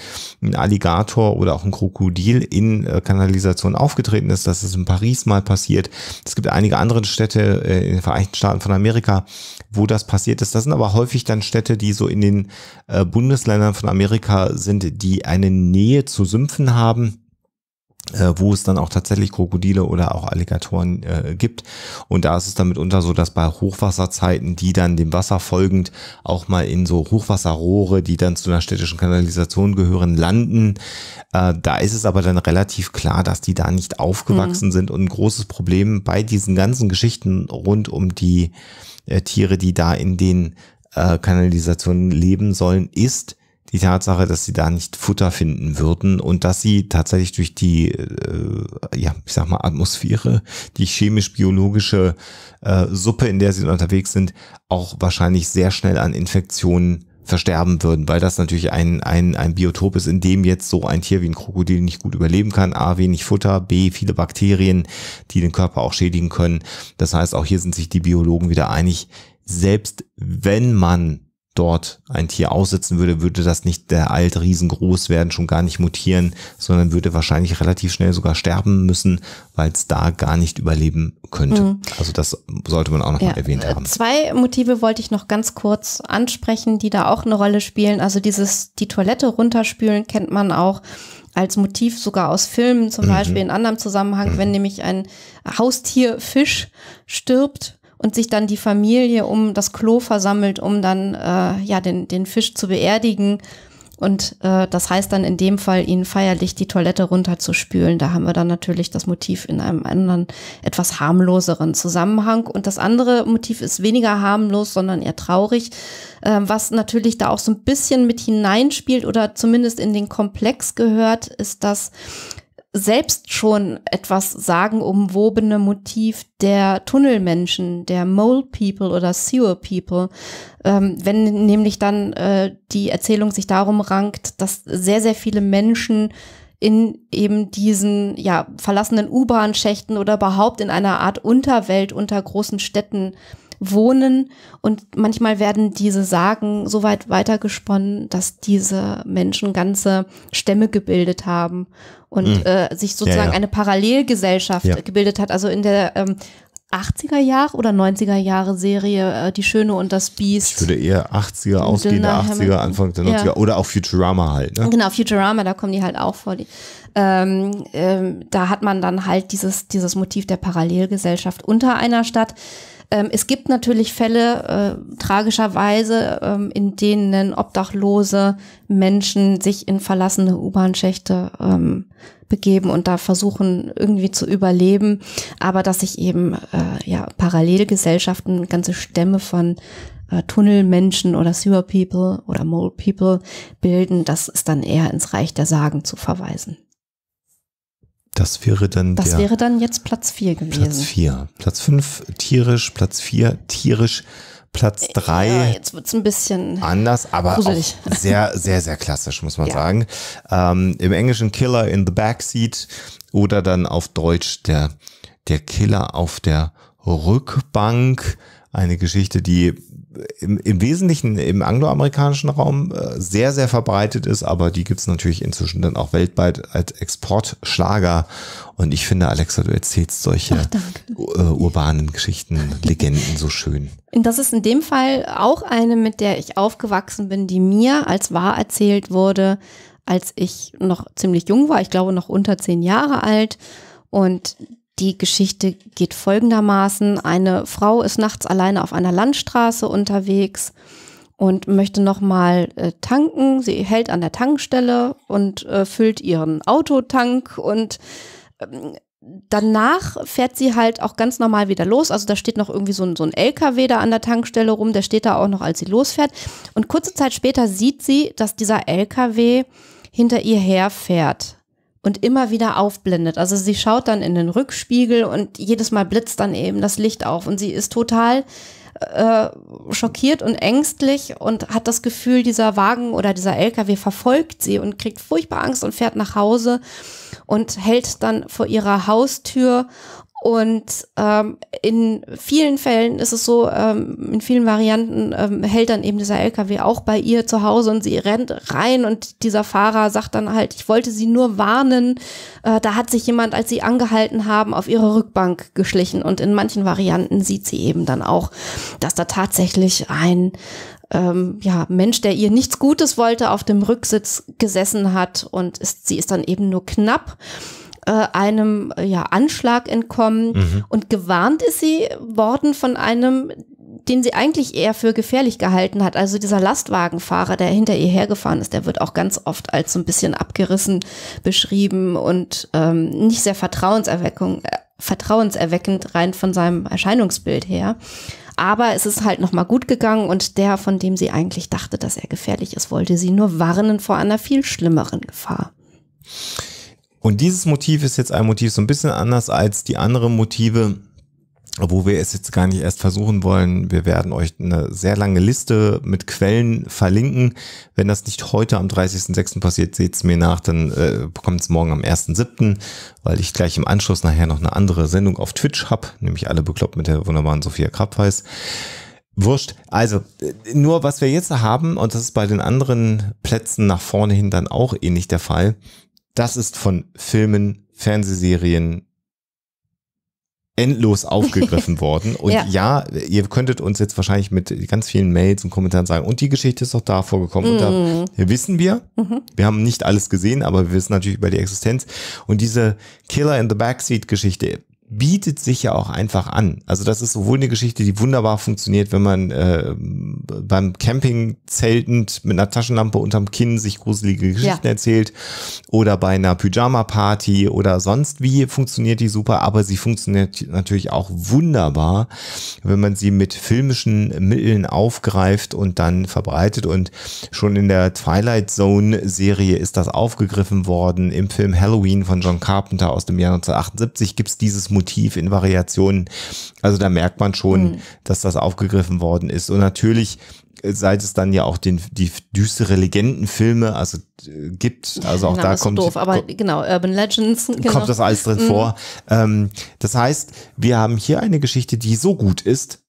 ein Alligator oder auch ein Krokodil in äh, Kanalisation aufgetreten ist. Das ist in Paris mal passiert. Es gibt einige andere Städte äh, in den Vereinigten Staaten von Amerika, wo das passiert ist. Das sind aber häufig dann Städte, die so in den Bundesländern von Amerika sind, die eine Nähe zu Sümpfen haben äh, wo es dann auch tatsächlich Krokodile oder auch Alligatoren äh, gibt. Und da ist es dann mitunter so, dass bei Hochwasserzeiten, die dann dem Wasser folgend auch mal in so Hochwasserrohre, die dann zu einer städtischen Kanalisation gehören, landen. Äh, da ist es aber dann relativ klar, dass die da nicht aufgewachsen mhm. sind. Und ein großes Problem bei diesen ganzen Geschichten rund um die äh, Tiere, die da in den äh, Kanalisationen leben sollen, ist, die Tatsache, dass sie da nicht Futter finden würden und dass sie tatsächlich durch die, äh, ja, ich sag mal, Atmosphäre, die chemisch-biologische äh, Suppe, in der sie unterwegs sind, auch wahrscheinlich sehr schnell an Infektionen versterben würden, weil das natürlich ein, ein, ein Biotop ist, in dem jetzt so ein Tier wie ein Krokodil nicht gut überleben kann. A, wenig Futter, B, viele Bakterien, die den Körper auch schädigen können. Das heißt, auch hier sind sich die Biologen wieder einig, selbst wenn man dort ein Tier aussitzen würde, würde das nicht der alt riesengroß werden, schon gar nicht mutieren, sondern würde wahrscheinlich relativ schnell sogar sterben müssen, weil es da gar nicht überleben könnte. Mhm. Also das sollte man auch noch ja. mal erwähnt haben. Zwei Motive wollte ich noch ganz kurz ansprechen, die da auch eine Rolle spielen. Also dieses die Toilette runterspülen kennt man auch als Motiv sogar aus Filmen, zum mhm. Beispiel in anderem Zusammenhang, wenn mhm. nämlich ein Haustierfisch stirbt, und sich dann die Familie um das Klo versammelt, um dann äh, ja den, den Fisch zu beerdigen. Und äh, das heißt dann in dem Fall, ihn feierlich die Toilette runterzuspülen. Da haben wir dann natürlich das Motiv in einem anderen, etwas harmloseren Zusammenhang. Und das andere Motiv ist weniger harmlos, sondern eher traurig, äh, was natürlich da auch so ein bisschen mit hineinspielt oder zumindest in den Komplex gehört, ist, das selbst schon etwas sagen sagenumwobene Motiv der Tunnelmenschen, der Mole People oder Sewer People, ähm, wenn nämlich dann äh, die Erzählung sich darum rankt, dass sehr, sehr viele Menschen in eben diesen ja verlassenen U-Bahn-Schächten oder überhaupt in einer Art Unterwelt unter großen Städten wohnen. Und manchmal werden diese Sagen so weit weitergesponnen, dass diese Menschen ganze Stämme gebildet haben und mhm. äh, sich sozusagen ja, ja. eine Parallelgesellschaft ja. gebildet hat. Also in der ähm, 80er Jahre oder 90er Jahre Serie äh, Die Schöne und das Biest. Ich würde eher 80er ausgehen, 80er, Anfang der 90er ja. oder auch Futurama halt. Ne? Genau, Futurama, da kommen die halt auch vor. Die, ähm, ähm, da hat man dann halt dieses, dieses Motiv der Parallelgesellschaft unter einer Stadt. Ähm, es gibt natürlich Fälle, äh, tragischerweise, ähm, in denen obdachlose Menschen sich in verlassene U-Bahn-Schächte ähm, begeben und da versuchen irgendwie zu überleben, aber dass sich eben äh, ja Parallelgesellschaften, ganze Stämme von äh, Tunnelmenschen oder Sewer People oder Mole People bilden, das ist dann eher ins Reich der Sagen zu verweisen. Das wäre dann. Das der, wäre dann jetzt Platz 4 gewesen. Platz 4. Platz 5 tierisch, Platz 4 tierisch, Platz 3. Ja, jetzt wird es ein bisschen anders, aber auch sehr, sehr, sehr klassisch, muss man ja. sagen. Ähm, Im Englischen Killer in the Backseat oder dann auf Deutsch der, der Killer auf der Rückbank. Eine Geschichte, die im, im Wesentlichen im angloamerikanischen Raum äh, sehr, sehr verbreitet ist, aber die gibt es natürlich inzwischen dann auch weltweit als Exportschlager. Und ich finde, Alexa, du erzählst solche Ach, äh, urbanen Geschichten, Legenden so schön. Und das ist in dem Fall auch eine, mit der ich aufgewachsen bin, die mir als wahr erzählt wurde, als ich noch ziemlich jung war, ich glaube noch unter zehn Jahre alt. Und die Geschichte geht folgendermaßen. Eine Frau ist nachts alleine auf einer Landstraße unterwegs und möchte nochmal äh, tanken. Sie hält an der Tankstelle und äh, füllt ihren Autotank und ähm, danach fährt sie halt auch ganz normal wieder los. Also da steht noch irgendwie so ein, so ein LKW da an der Tankstelle rum, der steht da auch noch, als sie losfährt. Und kurze Zeit später sieht sie, dass dieser LKW hinter ihr herfährt und immer wieder aufblendet. Also sie schaut dann in den Rückspiegel und jedes Mal blitzt dann eben das Licht auf und sie ist total äh, schockiert und ängstlich und hat das Gefühl, dieser Wagen oder dieser LKW verfolgt sie und kriegt furchtbar Angst und fährt nach Hause und hält dann vor ihrer Haustür und ähm, in vielen Fällen ist es so, ähm, in vielen Varianten ähm, hält dann eben dieser LKW auch bei ihr zu Hause und sie rennt rein und dieser Fahrer sagt dann halt, ich wollte sie nur warnen, äh, da hat sich jemand, als sie angehalten haben, auf ihre Rückbank geschlichen und in manchen Varianten sieht sie eben dann auch, dass da tatsächlich ein ähm, ja, Mensch, der ihr nichts Gutes wollte, auf dem Rücksitz gesessen hat und ist, sie ist dann eben nur knapp äh, einem äh, ja, Anschlag entkommen mhm. und gewarnt ist sie worden von einem, den sie eigentlich eher für gefährlich gehalten hat. Also dieser Lastwagenfahrer, der hinter ihr hergefahren ist, der wird auch ganz oft als so ein bisschen abgerissen beschrieben und ähm, nicht sehr Vertrauenserweckung, äh, vertrauenserweckend rein von seinem Erscheinungsbild her. Aber es ist halt nochmal gut gegangen und der, von dem sie eigentlich dachte, dass er gefährlich ist, wollte sie nur warnen vor einer viel schlimmeren Gefahr. Und dieses Motiv ist jetzt ein Motiv so ein bisschen anders als die anderen Motive, wo wir es jetzt gar nicht erst versuchen wollen. Wir werden euch eine sehr lange Liste mit Quellen verlinken. Wenn das nicht heute am 30.06. passiert, seht es mir nach, dann äh, bekommt es morgen am 1.07., weil ich gleich im Anschluss nachher noch eine andere Sendung auf Twitch habe, nämlich alle bekloppt mit der wunderbaren Sophia Krabweis. Wurscht. Also, äh, nur was wir jetzt haben, und das ist bei den anderen Plätzen nach vorne hin dann auch ähnlich der Fall, das ist von Filmen, Fernsehserien endlos aufgegriffen worden. Und ja. ja. ihr könntet uns jetzt wahrscheinlich mit ganz vielen Mails und Kommentaren sagen, und die Geschichte ist doch da vorgekommen. Mm. Und da mhm. wissen wir, mhm. wir haben nicht alles gesehen, aber wir wissen natürlich über die Existenz. Und diese Killer in the Backseat Geschichte bietet sich ja auch einfach an. Also das ist sowohl eine Geschichte, die wunderbar funktioniert, wenn man äh, beim Camping zeltend mit einer Taschenlampe unterm Kinn sich gruselige Geschichten ja. erzählt oder bei einer Pyjama-Party oder sonst wie funktioniert die super, aber sie funktioniert natürlich auch wunderbar, wenn man sie mit filmischen Mitteln aufgreift und dann verbreitet und schon in der Twilight Zone Serie ist das aufgegriffen worden. Im Film Halloween von John Carpenter aus dem Jahr 1978 gibt es dieses Motiv in Variationen. Also da merkt man schon, mhm. dass das aufgegriffen worden ist. Und natürlich äh, seit es dann ja auch den, die düstere Legendenfilme also äh, gibt, also auch genau, da kommt doof, aber genau Urban Legends genau. kommt das alles drin mhm. vor. Ähm, das heißt, wir haben hier eine Geschichte, die so gut ist,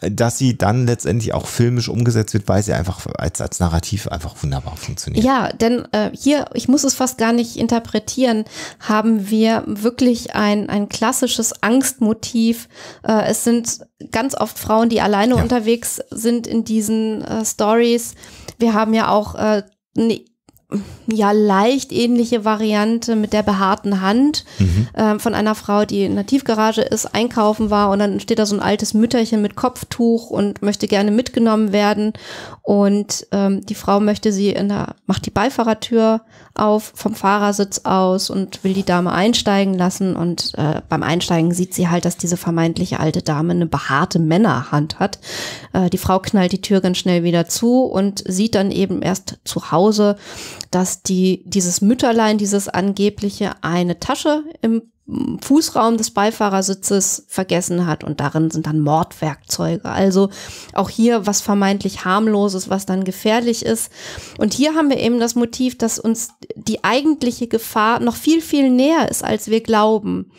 dass sie dann letztendlich auch filmisch umgesetzt wird, weil sie einfach als, als Narrativ einfach wunderbar funktioniert. Ja, denn äh, hier, ich muss es fast gar nicht interpretieren, haben wir wirklich ein, ein klassisches Angstmotiv. Äh, es sind ganz oft Frauen, die alleine ja. unterwegs sind in diesen äh, Stories. Wir haben ja auch äh, eine ja leicht ähnliche Variante mit der behaarten Hand mhm. äh, von einer Frau, die in der Tiefgarage ist, einkaufen war und dann steht da so ein altes Mütterchen mit Kopftuch und möchte gerne mitgenommen werden und ähm, die Frau möchte sie in der macht die Beifahrertür auf vom Fahrersitz aus und will die Dame einsteigen lassen. Und äh, beim Einsteigen sieht sie halt, dass diese vermeintliche alte Dame eine behaarte Männerhand hat. Äh, die Frau knallt die Tür ganz schnell wieder zu und sieht dann eben erst zu Hause, dass die, dieses Mütterlein, dieses angebliche, eine Tasche im Fußraum des Beifahrersitzes vergessen hat und darin sind dann Mordwerkzeuge. Also auch hier was vermeintlich harmloses, was dann gefährlich ist. Und hier haben wir eben das Motiv, dass uns die eigentliche Gefahr noch viel, viel näher ist, als wir glauben.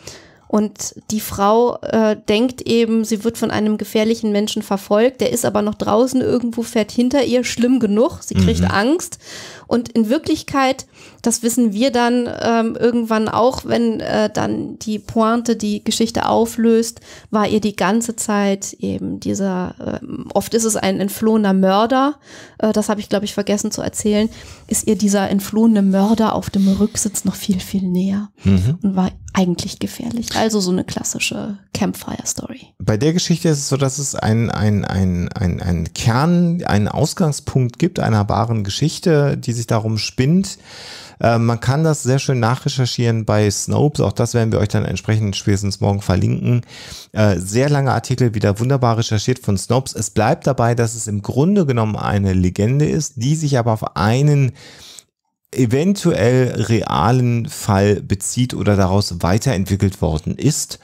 Und die Frau äh, denkt eben, sie wird von einem gefährlichen Menschen verfolgt, der ist aber noch draußen irgendwo, fährt hinter ihr, schlimm genug, sie kriegt mhm. Angst und in Wirklichkeit, das wissen wir dann ähm, irgendwann auch, wenn äh, dann die Pointe die Geschichte auflöst, war ihr die ganze Zeit eben dieser, äh, oft ist es ein entflohener Mörder, äh, das habe ich glaube ich vergessen zu erzählen, ist ihr dieser entflohene Mörder auf dem Rücksitz noch viel, viel näher mhm. und war eigentlich gefährlich. Also so eine klassische Campfire-Story. Bei der Geschichte ist es so, dass es einen ein, ein, ein, ein Kern, einen Ausgangspunkt gibt einer wahren Geschichte, die sich darum spinnt. Ähm, man kann das sehr schön nachrecherchieren bei Snopes. Auch das werden wir euch dann entsprechend spätestens morgen verlinken. Äh, sehr lange Artikel, wieder wunderbar recherchiert von Snopes. Es bleibt dabei, dass es im Grunde genommen eine Legende ist, die sich aber auf einen eventuell realen Fall bezieht oder daraus weiterentwickelt worden ist.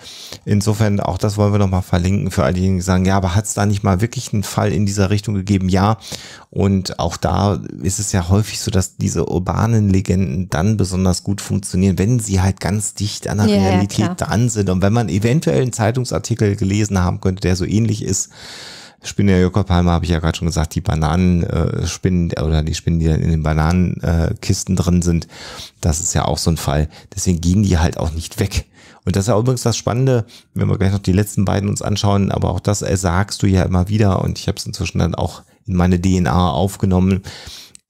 Insofern, auch das wollen wir nochmal verlinken für all diejenigen, die sagen, ja, aber hat es da nicht mal wirklich einen Fall in dieser Richtung gegeben? Ja. Und auch da ist es ja häufig so, dass diese urbanen Legenden dann besonders gut funktionieren, wenn sie halt ganz dicht an der ja, Realität ja, dran sind. Und wenn man eventuell einen Zeitungsartikel gelesen haben könnte, der so ähnlich ist, Spinnen der Jokopalme, habe ich ja gerade schon gesagt, die Bananenspinnen äh, oder die Spinnen, die dann in den Bananenkisten äh, drin sind, das ist ja auch so ein Fall. Deswegen gehen die halt auch nicht weg. Und das ist ja übrigens das Spannende, wenn wir gleich noch die letzten beiden uns anschauen, aber auch das sagst du ja immer wieder und ich habe es inzwischen dann auch in meine DNA aufgenommen.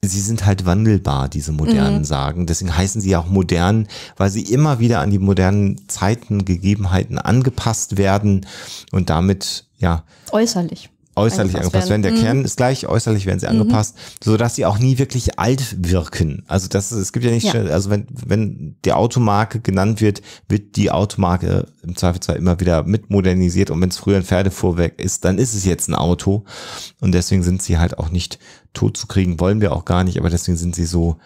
Sie sind halt wandelbar, diese modernen mhm. Sagen. Deswegen heißen sie ja auch modern, weil sie immer wieder an die modernen Zeiten, Gegebenheiten angepasst werden und damit, ja. Äußerlich äußerlich angepasst, werden. werden. Der mhm. Kern ist gleich, äußerlich werden sie mhm. angepasst, mhm. sodass sie auch nie wirklich alt wirken. Also das, ist, es gibt ja nicht, ja. also wenn, wenn die Automarke genannt wird, wird die Automarke im Zweifelsfall immer wieder mitmodernisiert und wenn es früher ein Pferdefuhrwerk ist, dann ist es jetzt ein Auto und deswegen sind sie halt auch nicht tot zu kriegen, wollen wir auch gar nicht, aber deswegen sind sie so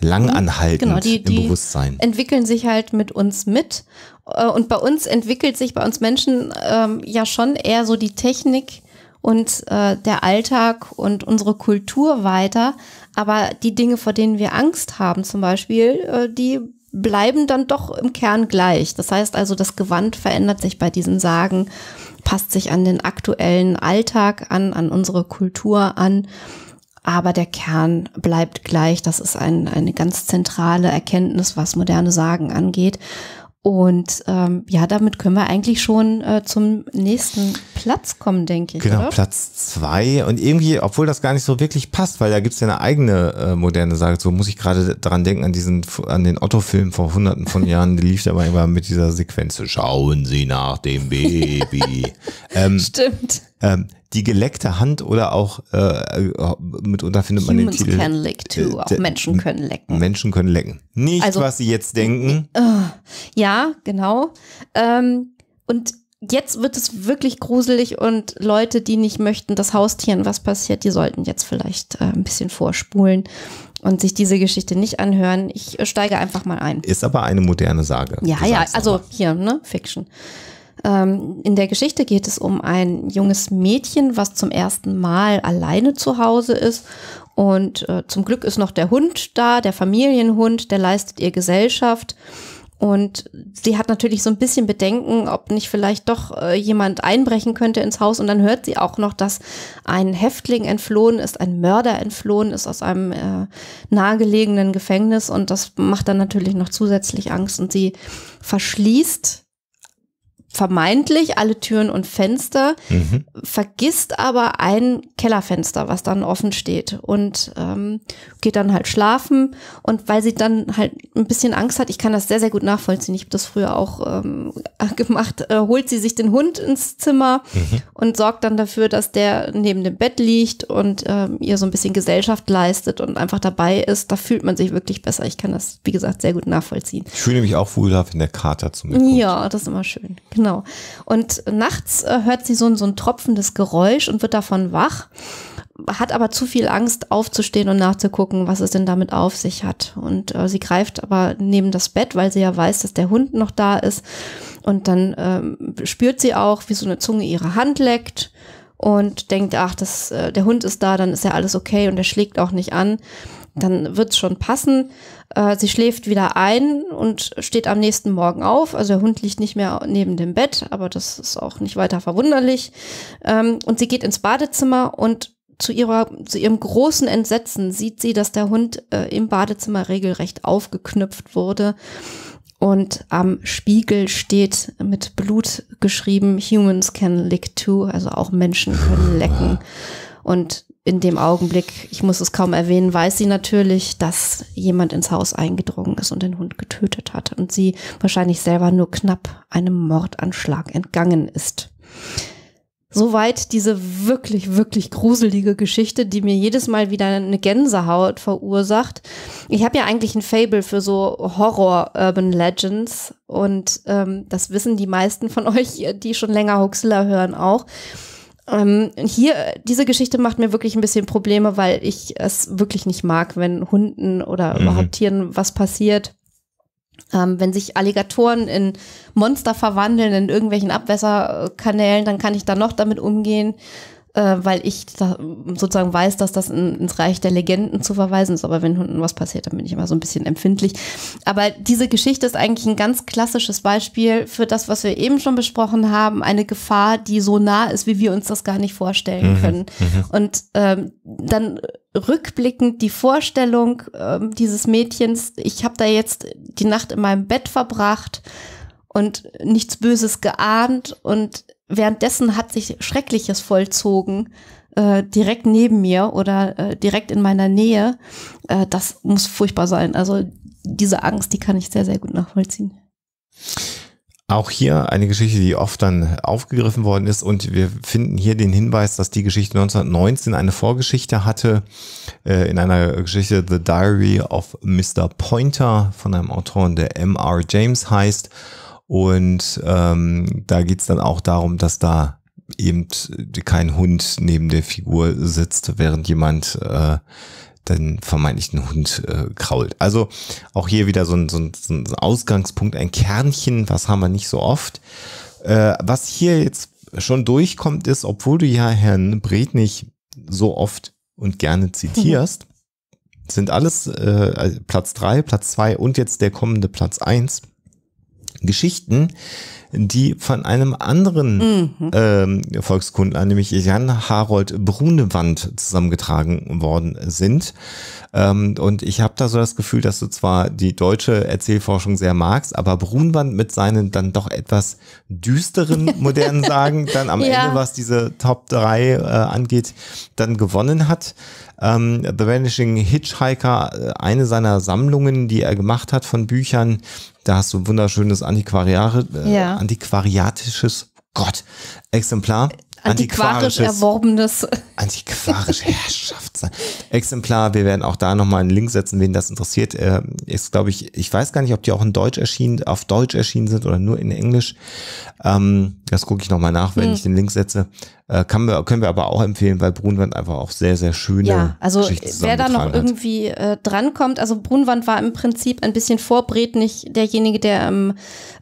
langanhaltend genau, die, die im Bewusstsein. Entwickeln sich halt mit uns mit äh, und bei uns entwickelt sich bei uns Menschen ähm, ja schon eher so die Technik, und äh, der Alltag und unsere Kultur weiter. Aber die Dinge, vor denen wir Angst haben zum Beispiel, äh, die bleiben dann doch im Kern gleich. Das heißt also, das Gewand verändert sich bei diesen Sagen, passt sich an den aktuellen Alltag an, an unsere Kultur an. Aber der Kern bleibt gleich. Das ist ein, eine ganz zentrale Erkenntnis, was moderne Sagen angeht. Und ähm, ja, damit können wir eigentlich schon äh, zum nächsten Platz kommen, denke ich. Genau, oder? Platz zwei. Und irgendwie, obwohl das gar nicht so wirklich passt, weil da gibt's ja eine eigene äh, moderne Sage. So muss ich gerade dran denken, an diesen, an den Otto-Film vor hunderten von Jahren, die lief aber immer mit dieser Sequenz. Schauen Sie nach dem Baby. ähm, Stimmt ähm, die geleckte Hand oder auch äh, mitunter findet man den Titel. Can lick too. Äh, auch Menschen können lecken. Menschen können lecken. Nicht, also, was sie jetzt denken. Äh, ja, genau. Ähm, und jetzt wird es wirklich gruselig und Leute, die nicht möchten, dass Haustieren was passiert, die sollten jetzt vielleicht äh, ein bisschen vorspulen und sich diese Geschichte nicht anhören. Ich steige einfach mal ein. Ist aber eine moderne Sage. Ja, ja, also hier, ne? Fiction. Ähm, in der Geschichte geht es um ein junges Mädchen, was zum ersten Mal alleine zu Hause ist. Und äh, zum Glück ist noch der Hund da, der Familienhund, der leistet ihr Gesellschaft. Und sie hat natürlich so ein bisschen Bedenken, ob nicht vielleicht doch äh, jemand einbrechen könnte ins Haus. Und dann hört sie auch noch, dass ein Häftling entflohen ist, ein Mörder entflohen ist aus einem äh, nahegelegenen Gefängnis. Und das macht dann natürlich noch zusätzlich Angst. Und sie verschließt vermeintlich alle Türen und Fenster, mhm. vergisst aber ein Kellerfenster, was dann offen steht und ähm, geht dann halt schlafen. Und weil sie dann halt ein bisschen Angst hat, ich kann das sehr, sehr gut nachvollziehen, ich habe das früher auch ähm, gemacht, äh, holt sie sich den Hund ins Zimmer mhm. und sorgt dann dafür, dass der neben dem Bett liegt und ähm, ihr so ein bisschen Gesellschaft leistet und einfach dabei ist. Da fühlt man sich wirklich besser. Ich kann das, wie gesagt, sehr gut nachvollziehen. Ich fühle mich auch wohlhaft, wenn der Kater zu mir kommt. Ja, das ist immer schön. Genau. Und nachts äh, hört sie so ein, so ein tropfendes Geräusch und wird davon wach, hat aber zu viel Angst, aufzustehen und nachzugucken, was es denn damit auf sich hat. Und äh, sie greift aber neben das Bett, weil sie ja weiß, dass der Hund noch da ist. Und dann ähm, spürt sie auch, wie so eine Zunge ihre Hand leckt und denkt, ach, das, äh, der Hund ist da, dann ist ja alles okay und er schlägt auch nicht an dann wird's schon passen. Äh, sie schläft wieder ein und steht am nächsten Morgen auf. Also der Hund liegt nicht mehr neben dem Bett, aber das ist auch nicht weiter verwunderlich. Ähm, und sie geht ins Badezimmer und zu, ihrer, zu ihrem großen Entsetzen sieht sie, dass der Hund äh, im Badezimmer regelrecht aufgeknüpft wurde. Und am Spiegel steht mit Blut geschrieben, Humans can lick too, also auch Menschen können lecken. Und in dem Augenblick, ich muss es kaum erwähnen, weiß sie natürlich, dass jemand ins Haus eingedrungen ist und den Hund getötet hat und sie wahrscheinlich selber nur knapp einem Mordanschlag entgangen ist. Soweit diese wirklich, wirklich gruselige Geschichte, die mir jedes Mal wieder eine Gänsehaut verursacht. Ich habe ja eigentlich ein Fable für so Horror-Urban Legends und ähm, das wissen die meisten von euch, die schon länger Huxilla hören, auch. Ähm, hier, diese Geschichte macht mir wirklich ein bisschen Probleme, weil ich es wirklich nicht mag, wenn Hunden oder mhm. überhaupt Tieren was passiert. Ähm, wenn sich Alligatoren in Monster verwandeln, in irgendwelchen Abwässerkanälen, dann kann ich da noch damit umgehen äh, weil ich sozusagen weiß, dass das in, ins Reich der Legenden zu verweisen ist. Aber wenn Hunden was passiert, dann bin ich immer so ein bisschen empfindlich. Aber diese Geschichte ist eigentlich ein ganz klassisches Beispiel für das, was wir eben schon besprochen haben. Eine Gefahr, die so nah ist, wie wir uns das gar nicht vorstellen mhm, können. Mhm. Und ähm, dann rückblickend die Vorstellung äh, dieses Mädchens, ich habe da jetzt die Nacht in meinem Bett verbracht und nichts Böses geahnt und währenddessen hat sich Schreckliches vollzogen äh, direkt neben mir oder äh, direkt in meiner Nähe. Äh, das muss furchtbar sein. Also diese Angst, die kann ich sehr, sehr gut nachvollziehen. Auch hier eine Geschichte, die oft dann aufgegriffen worden ist. Und wir finden hier den Hinweis, dass die Geschichte 1919 eine Vorgeschichte hatte. Äh, in einer Geschichte The Diary of Mr. Pointer von einem Autoren, der M.R. James heißt. Und ähm, da geht's dann auch darum, dass da eben kein Hund neben der Figur sitzt, während jemand äh, den vermeintlichen Hund äh, krault. Also auch hier wieder so ein, so, ein, so ein Ausgangspunkt, ein Kernchen, was haben wir nicht so oft. Äh, was hier jetzt schon durchkommt, ist, obwohl du ja Herrn Brednich so oft und gerne zitierst, sind alles äh, Platz drei, Platz zwei und jetzt der kommende Platz eins Geschichten die von einem anderen mhm. ähm, Volkskundler, nämlich Jan Harold Brunewand, zusammengetragen worden sind. Ähm, und ich habe da so das Gefühl, dass du zwar die deutsche Erzählforschung sehr magst, aber Brunewand mit seinen dann doch etwas düsteren modernen Sagen dann am ja. Ende, was diese Top 3 äh, angeht, dann gewonnen hat. Ähm, The Vanishing Hitchhiker, äh, eine seiner Sammlungen, die er gemacht hat von Büchern, da hast du wunderschönes Antiquariat, äh, ja antiquariatisches Gott, Exemplar antiquarisch erworbenes. Antiquarische Herrschaftsexemplar. Wir werden auch da nochmal einen Link setzen, wen das interessiert. Äh, ist, glaube ich, ich weiß gar nicht, ob die auch in Deutsch erschienen, auf Deutsch erschienen sind oder nur in Englisch. Ähm, das gucke ich nochmal nach, wenn hm. ich den Link setze. Äh, kann wir, können wir aber auch empfehlen, weil Brunwand einfach auch sehr, sehr schön ist. Ja, also wer da noch hat. irgendwie äh, drankommt, also Brunwand war im Prinzip ein bisschen vorbretnig derjenige, der im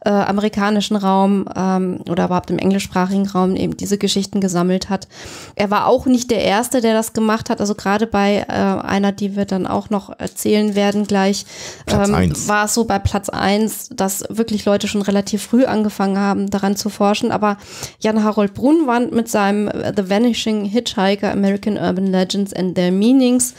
äh, amerikanischen Raum ähm, oder überhaupt im englischsprachigen Raum eben diese Geschichte Geschichten gesammelt hat. Er war auch nicht der Erste, der das gemacht hat. Also gerade bei äh, einer, die wir dann auch noch erzählen werden gleich, ähm, war es so bei Platz 1, dass wirklich Leute schon relativ früh angefangen haben, daran zu forschen. Aber Jan Harold Brunwand mit seinem äh, The Vanishing Hitchhiker, American Urban Legends and Their Meanings,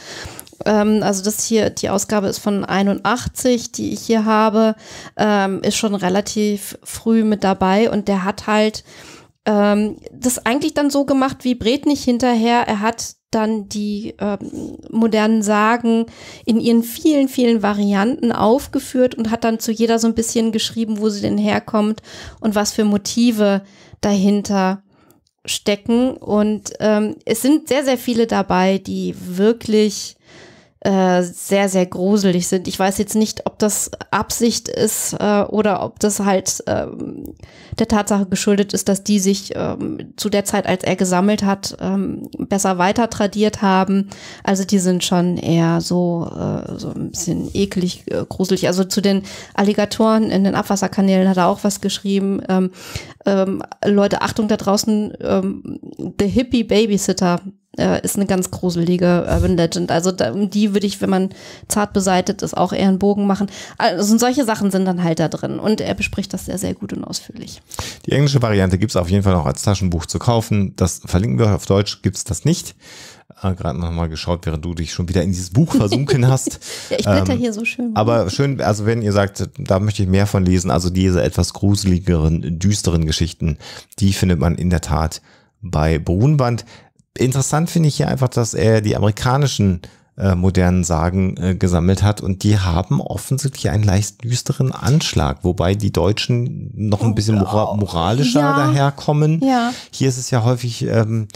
ähm, also das hier, die Ausgabe ist von 81, die ich hier habe, ähm, ist schon relativ früh mit dabei und der hat halt ähm, das eigentlich dann so gemacht wie Bretnich hinterher. Er hat dann die ähm, modernen Sagen in ihren vielen, vielen Varianten aufgeführt und hat dann zu jeder so ein bisschen geschrieben, wo sie denn herkommt und was für Motive dahinter stecken. Und ähm, es sind sehr, sehr viele dabei, die wirklich äh, sehr, sehr gruselig sind. Ich weiß jetzt nicht, ob das Absicht ist äh, oder ob das halt ähm, der Tatsache geschuldet ist, dass die sich ähm, zu der Zeit, als er gesammelt hat, ähm, besser weiter tradiert haben. Also die sind schon eher so, äh, so ein bisschen eklig, äh, gruselig. Also zu den Alligatoren in den Abwasserkanälen hat er auch was geschrieben. Ähm, ähm, Leute, Achtung da draußen, ähm, The Hippie Babysitter äh, ist eine ganz gruselige Urban Legend. Also da, um die würde ich, wenn man zart beseitet ist, auch eher einen Bogen machen. Also solche Sachen sind dann halt da drin und er bespricht das sehr, sehr gut und ausführlich. Die englische Variante gibt es auf jeden Fall noch als Taschenbuch zu kaufen. Das verlinken wir auf Deutsch, gibt es das nicht. Äh, Gerade nochmal geschaut, während du dich schon wieder in dieses Buch versunken hast. ja, ich blätter ähm, hier so schön. Aber schön, also wenn ihr sagt, da möchte ich mehr von lesen, also diese etwas gruseligeren, düsteren Geschichten, die findet man in der Tat bei Brunband. Interessant finde ich hier einfach, dass er die amerikanischen äh, modernen Sagen äh, gesammelt hat und die haben offensichtlich einen leicht düsteren Anschlag, wobei die Deutschen noch ein bisschen mora moralischer ja. daherkommen. Ja. Hier ist es ja häufig ähm,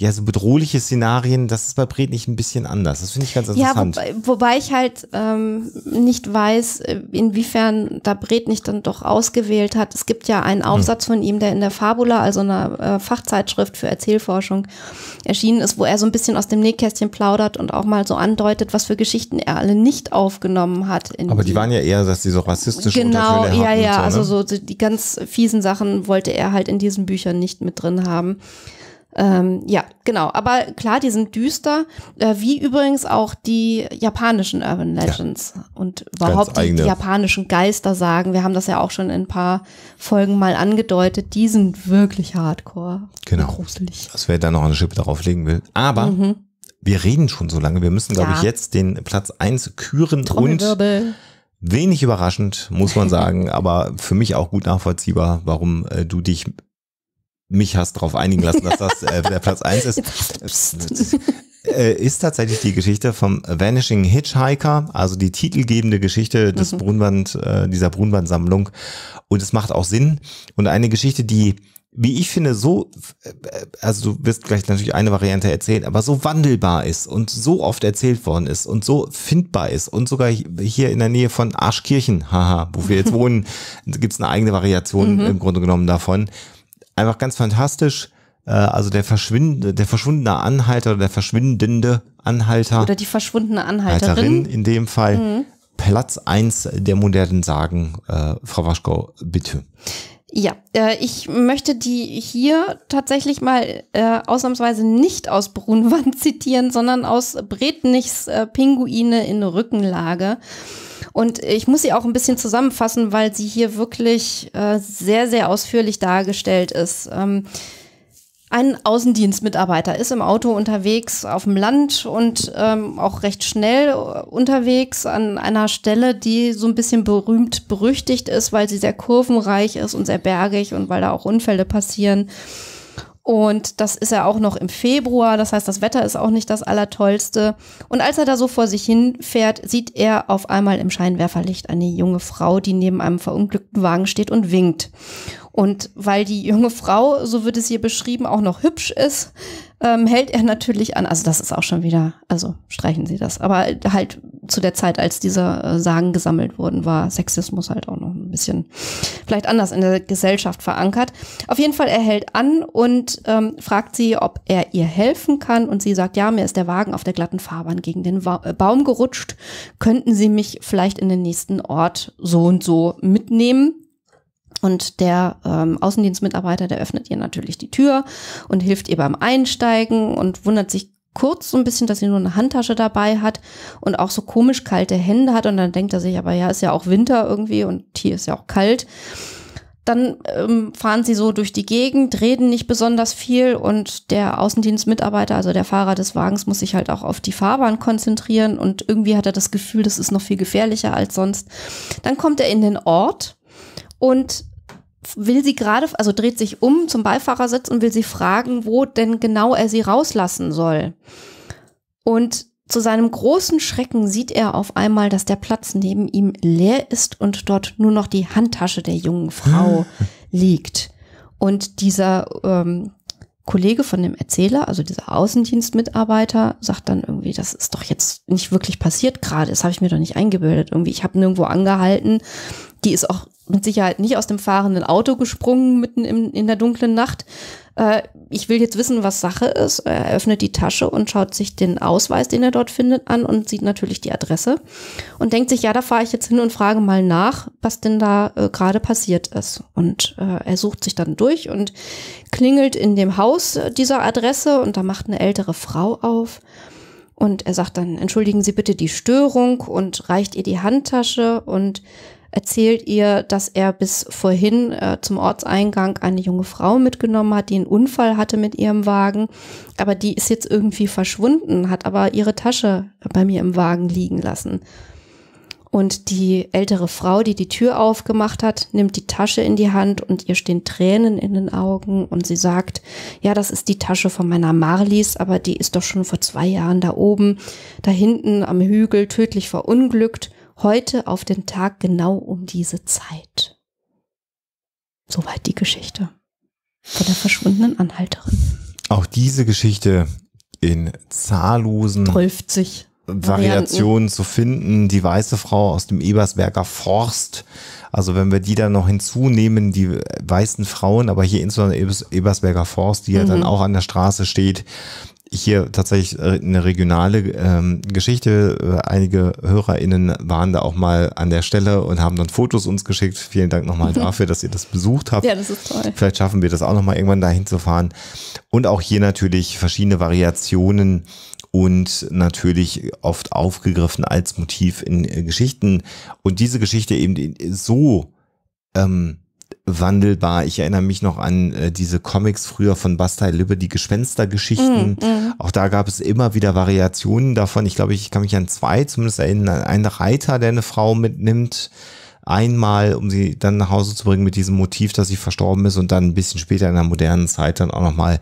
ja, so bedrohliche Szenarien, das ist bei Bret nicht ein bisschen anders. Das finde ich ganz interessant. Ja, wobei, wobei ich halt ähm, nicht weiß, äh, inwiefern da Bret nicht dann doch ausgewählt hat. Es gibt ja einen hm. Aufsatz hm. von ihm, der in der Fabula, also einer äh, Fachzeitschrift für Erzählforschung, erschienen ist, wo er so ein bisschen aus dem Nähkästchen plaudert und auch mal so andeutet, was für Geschichten er alle nicht aufgenommen hat. Aber die, die, waren ja eher, dass die so rassistisch sind. Genau, Untertöne ja, ja, so, also ne? also so die ganz fiesen Sachen wollte er halt in diesen Büchern nicht mit drin haben. Ähm, ja, genau. Aber klar, die sind düster, äh, wie übrigens auch die japanischen Urban Legends ja. und überhaupt die, die, japanischen Geister sagen. Wir haben das ja auch schon in ein paar Folgen mal angedeutet. Die sind wirklich hardcore. Genau. Gruselig. Was also wer da noch eine Schippe darauf legen will. Aber mhm. wir reden schon so lange. Wir müssen, glaube ja. ich, jetzt den Platz 1 küren und Wenig überraschend, muss man sagen, aber für mich auch gut nachvollziehbar, warum äh, du dich mich hast darauf einigen lassen, dass das äh, der Platz eins ist. Äh, äh, ist tatsächlich die Geschichte vom Vanishing Hitchhiker, also die titelgebende Geschichte des mhm. Brunband, äh, dieser sammlung Und es macht auch Sinn. Und eine Geschichte, die, wie ich finde, so, äh, also du wirst gleich natürlich eine Variante erzählen, aber so wandelbar ist und so oft erzählt worden ist und so findbar ist und sogar hier in der Nähe von Arschkirchen, haha, wo wir jetzt wohnen, gibt's eine eigene Variation mhm. im Grunde genommen davon einfach ganz fantastisch. Äh, also der, verschwind, der verschwundene Anhalter oder der verschwindende Anhalter. Oder die verschwundene Anhalterin. in dem Fall. Mhm. Platz 1 der modernen Sagen. Äh, Frau Waschkau, bitte. Ja, äh, ich möchte die hier tatsächlich mal äh, ausnahmsweise nicht aus Brunwand zitieren, sondern aus Bretnichs äh, Pinguine in Rückenlage. Und ich muss sie auch ein bisschen zusammenfassen, weil sie hier wirklich äh, sehr, sehr ausführlich dargestellt ist. Ähm, ein Außendienstmitarbeiter ist im Auto unterwegs auf dem Land und ähm, auch recht schnell äh, unterwegs an einer Stelle, die so ein bisschen berühmt berüchtigt ist, weil sie sehr kurvenreich ist und sehr bergig und weil da auch Unfälle passieren. Und das ist ja auch noch im Februar, das heißt, das Wetter ist auch nicht das Allertollste. Und als er da so vor sich hinfährt, sieht er auf einmal im Scheinwerferlicht eine junge Frau, die neben einem verunglückten Wagen steht und winkt. Und weil die junge Frau, so wird es hier beschrieben, auch noch hübsch ist, ähm, hält er natürlich an. Also das ist auch schon wieder, also streichen Sie das. Aber halt zu der Zeit, als diese äh, Sagen gesammelt wurden, war Sexismus halt auch noch ein bisschen vielleicht anders in der Gesellschaft verankert. Auf jeden Fall, er hält an und ähm, fragt sie, ob er ihr helfen kann. Und sie sagt, ja, mir ist der Wagen auf der glatten Fahrbahn gegen den Wa äh, Baum gerutscht. Könnten Sie mich vielleicht in den nächsten Ort so und so mitnehmen? Und der ähm, Außendienstmitarbeiter, der öffnet ihr natürlich die Tür und hilft ihr beim Einsteigen und wundert sich kurz so ein bisschen, dass sie nur eine Handtasche dabei hat und auch so komisch kalte Hände hat. Und dann denkt er sich, aber ja, ist ja auch Winter irgendwie und hier ist ja auch kalt. Dann ähm, fahren sie so durch die Gegend, reden nicht besonders viel und der Außendienstmitarbeiter, also der Fahrer des Wagens, muss sich halt auch auf die Fahrbahn konzentrieren und irgendwie hat er das Gefühl, das ist noch viel gefährlicher als sonst. Dann kommt er in den Ort und will sie gerade, also dreht sich um zum Beifahrersitz und will sie fragen, wo denn genau er sie rauslassen soll. Und zu seinem großen Schrecken sieht er auf einmal, dass der Platz neben ihm leer ist und dort nur noch die Handtasche der jungen Frau liegt. Und dieser ähm, Kollege von dem Erzähler, also dieser Außendienstmitarbeiter, sagt dann irgendwie, das ist doch jetzt nicht wirklich passiert gerade, das habe ich mir doch nicht eingebildet. Irgendwie, ich habe nirgendwo angehalten die ist auch mit Sicherheit nicht aus dem fahrenden Auto gesprungen mitten in, in der dunklen Nacht. Äh, ich will jetzt wissen, was Sache ist. Er öffnet die Tasche und schaut sich den Ausweis, den er dort findet, an und sieht natürlich die Adresse und denkt sich, ja, da fahre ich jetzt hin und frage mal nach, was denn da äh, gerade passiert ist. Und äh, er sucht sich dann durch und klingelt in dem Haus dieser Adresse und da macht eine ältere Frau auf. Und er sagt dann, entschuldigen Sie bitte die Störung und reicht ihr die Handtasche und erzählt ihr, dass er bis vorhin äh, zum Ortseingang eine junge Frau mitgenommen hat, die einen Unfall hatte mit ihrem Wagen, aber die ist jetzt irgendwie verschwunden, hat aber ihre Tasche bei mir im Wagen liegen lassen. Und die ältere Frau, die die Tür aufgemacht hat, nimmt die Tasche in die Hand und ihr stehen Tränen in den Augen und sie sagt, ja, das ist die Tasche von meiner Marlies, aber die ist doch schon vor zwei Jahren da oben, da hinten am Hügel tödlich verunglückt heute auf den Tag genau um diese Zeit. Soweit die Geschichte von der verschwundenen Anhalterin. Auch diese Geschichte in zahllosen 50. Variationen zu finden. Die weiße Frau aus dem Ebersberger Forst. Also wenn wir die dann noch hinzunehmen, die weißen Frauen, aber hier insbesondere Ebersberger Forst, die ja mhm. dann auch an der Straße steht, hier tatsächlich äh, eine regionale ähm, Geschichte. Äh, einige HörerInnen waren da auch mal an der Stelle und haben dann Fotos uns geschickt. Vielen Dank nochmal dafür, dass ihr das besucht habt. Ja, das ist toll. Vielleicht schaffen wir das auch nochmal irgendwann dahin zu fahren. Und auch hier natürlich verschiedene Variationen und natürlich oft aufgegriffen als Motiv in äh, Geschichten. Und diese Geschichte eben so ähm, wandelbar. Ich erinnere mich noch an äh, diese Comics früher von Bastei Lippe, die Gespenstergeschichten. Mm, mm. Auch da gab es immer wieder Variationen davon. Ich glaube, ich kann mich an zwei zumindest erinnern. Ein Reiter, der eine Frau mitnimmt einmal, um sie dann nach Hause zu bringen mit diesem Motiv, dass sie verstorben ist und dann ein bisschen später in der modernen Zeit dann auch nochmal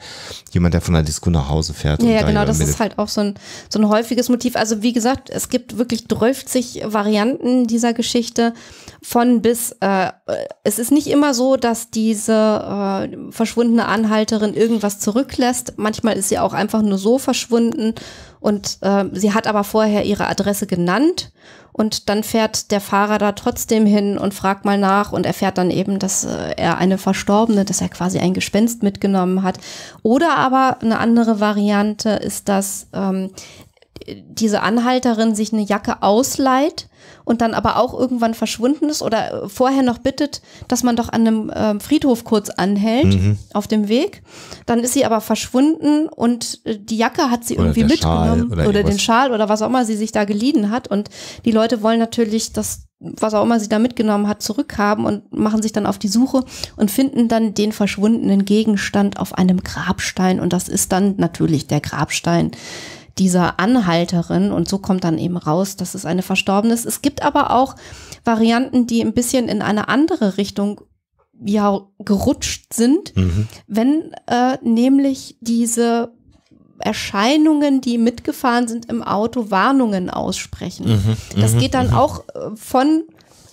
jemand, der von der Disco nach Hause fährt. Ja, ja genau, das ist halt auch so ein, so ein häufiges Motiv. Also wie gesagt, es gibt wirklich 30 Varianten dieser Geschichte von bis. Äh, es ist nicht immer so, dass diese äh, verschwundene Anhalterin irgendwas zurücklässt. Manchmal ist sie auch einfach nur so verschwunden und äh, sie hat aber vorher ihre Adresse genannt und dann fährt der Fahrer da trotzdem hin und fragt mal nach und erfährt dann eben, dass äh, er eine Verstorbene, dass er quasi ein Gespenst mitgenommen hat. Oder aber eine andere Variante ist, dass ähm, diese Anhalterin sich eine Jacke ausleiht und dann aber auch irgendwann verschwunden ist oder äh, vorher noch bittet, dass man doch an einem äh, Friedhof kurz anhält mhm. auf dem Weg. Dann ist sie aber verschwunden und äh, die Jacke hat sie oder irgendwie mitgenommen oder, oder den Schal oder was auch immer sie sich da geliehen hat. Und die Leute wollen natürlich, das, was auch immer sie da mitgenommen hat, zurückhaben und machen sich dann auf die Suche und finden dann den verschwundenen Gegenstand auf einem Grabstein. Und das ist dann natürlich der Grabstein dieser Anhalterin. Und so kommt dann eben raus, dass es eine Verstorbene ist. Es gibt aber auch Varianten, die ein bisschen in eine andere Richtung ja gerutscht sind, mhm. wenn äh, nämlich diese Erscheinungen, die mitgefahren sind im Auto, Warnungen aussprechen. Mhm, das mhm. geht dann mhm. auch äh, von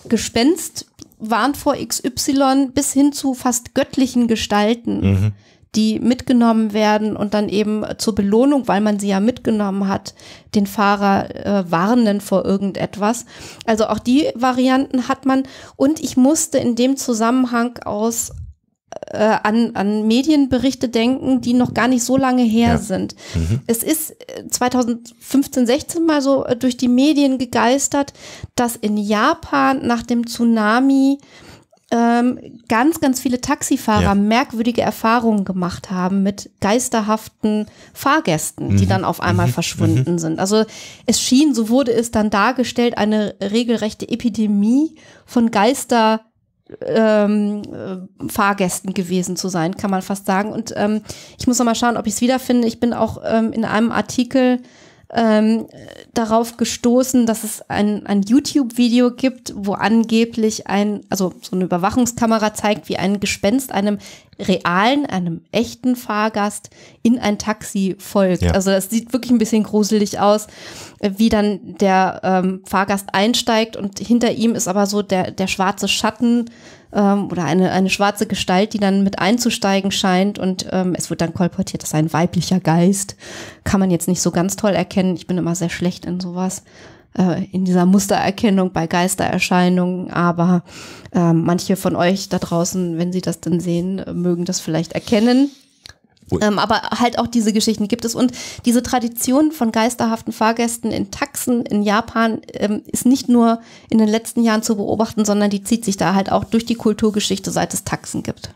Gespenst warnt vor XY bis hin zu fast göttlichen Gestalten. Mhm die mitgenommen werden und dann eben äh, zur Belohnung, weil man sie ja mitgenommen hat, den Fahrer äh, warnen vor irgendetwas. Also auch die Varianten hat man. Und ich musste in dem Zusammenhang aus äh, an, an Medienberichte denken, die noch gar nicht so lange her ja. sind. Mhm. Es ist 2015, äh, 16 mal so äh, durch die Medien gegeistert, dass in Japan nach dem Tsunami ähm, ganz, ganz viele Taxifahrer ja. merkwürdige Erfahrungen gemacht haben mit geisterhaften Fahrgästen, mhm. die dann auf einmal mhm. verschwunden mhm. sind. Also es schien, so wurde es dann dargestellt, eine regelrechte Epidemie von Geister. Ähm, äh, Fahrgästen gewesen zu sein, kann man fast sagen. Und ähm, ich muss noch mal schauen, ob ich es wiederfinde. Ich bin auch ähm, in einem Artikel ähm, darauf gestoßen, dass es ein, ein YouTube-Video gibt, wo angeblich ein, also so eine Überwachungskamera zeigt, wie ein Gespenst einem realen, einem echten Fahrgast in ein Taxi folgt. Ja. Also das sieht wirklich ein bisschen gruselig aus, äh, wie dann der ähm, Fahrgast einsteigt und hinter ihm ist aber so der, der schwarze Schatten ähm, oder eine, eine schwarze Gestalt, die dann mit einzusteigen scheint und ähm, es wird dann kolportiert, das sei ein weiblicher Geist. Kann man jetzt nicht so ganz toll erkennen. Ich bin immer sehr schlecht in sowas äh, in dieser Mustererkennung bei Geistererscheinungen, aber äh, manche von euch da draußen, wenn sie das dann sehen, mögen das vielleicht erkennen. Ähm, aber halt auch diese Geschichten gibt es. Und diese Tradition von geisterhaften Fahrgästen in Taxen in Japan ähm, ist nicht nur in den letzten Jahren zu beobachten, sondern die zieht sich da halt auch durch die Kulturgeschichte, seit es Taxen gibt.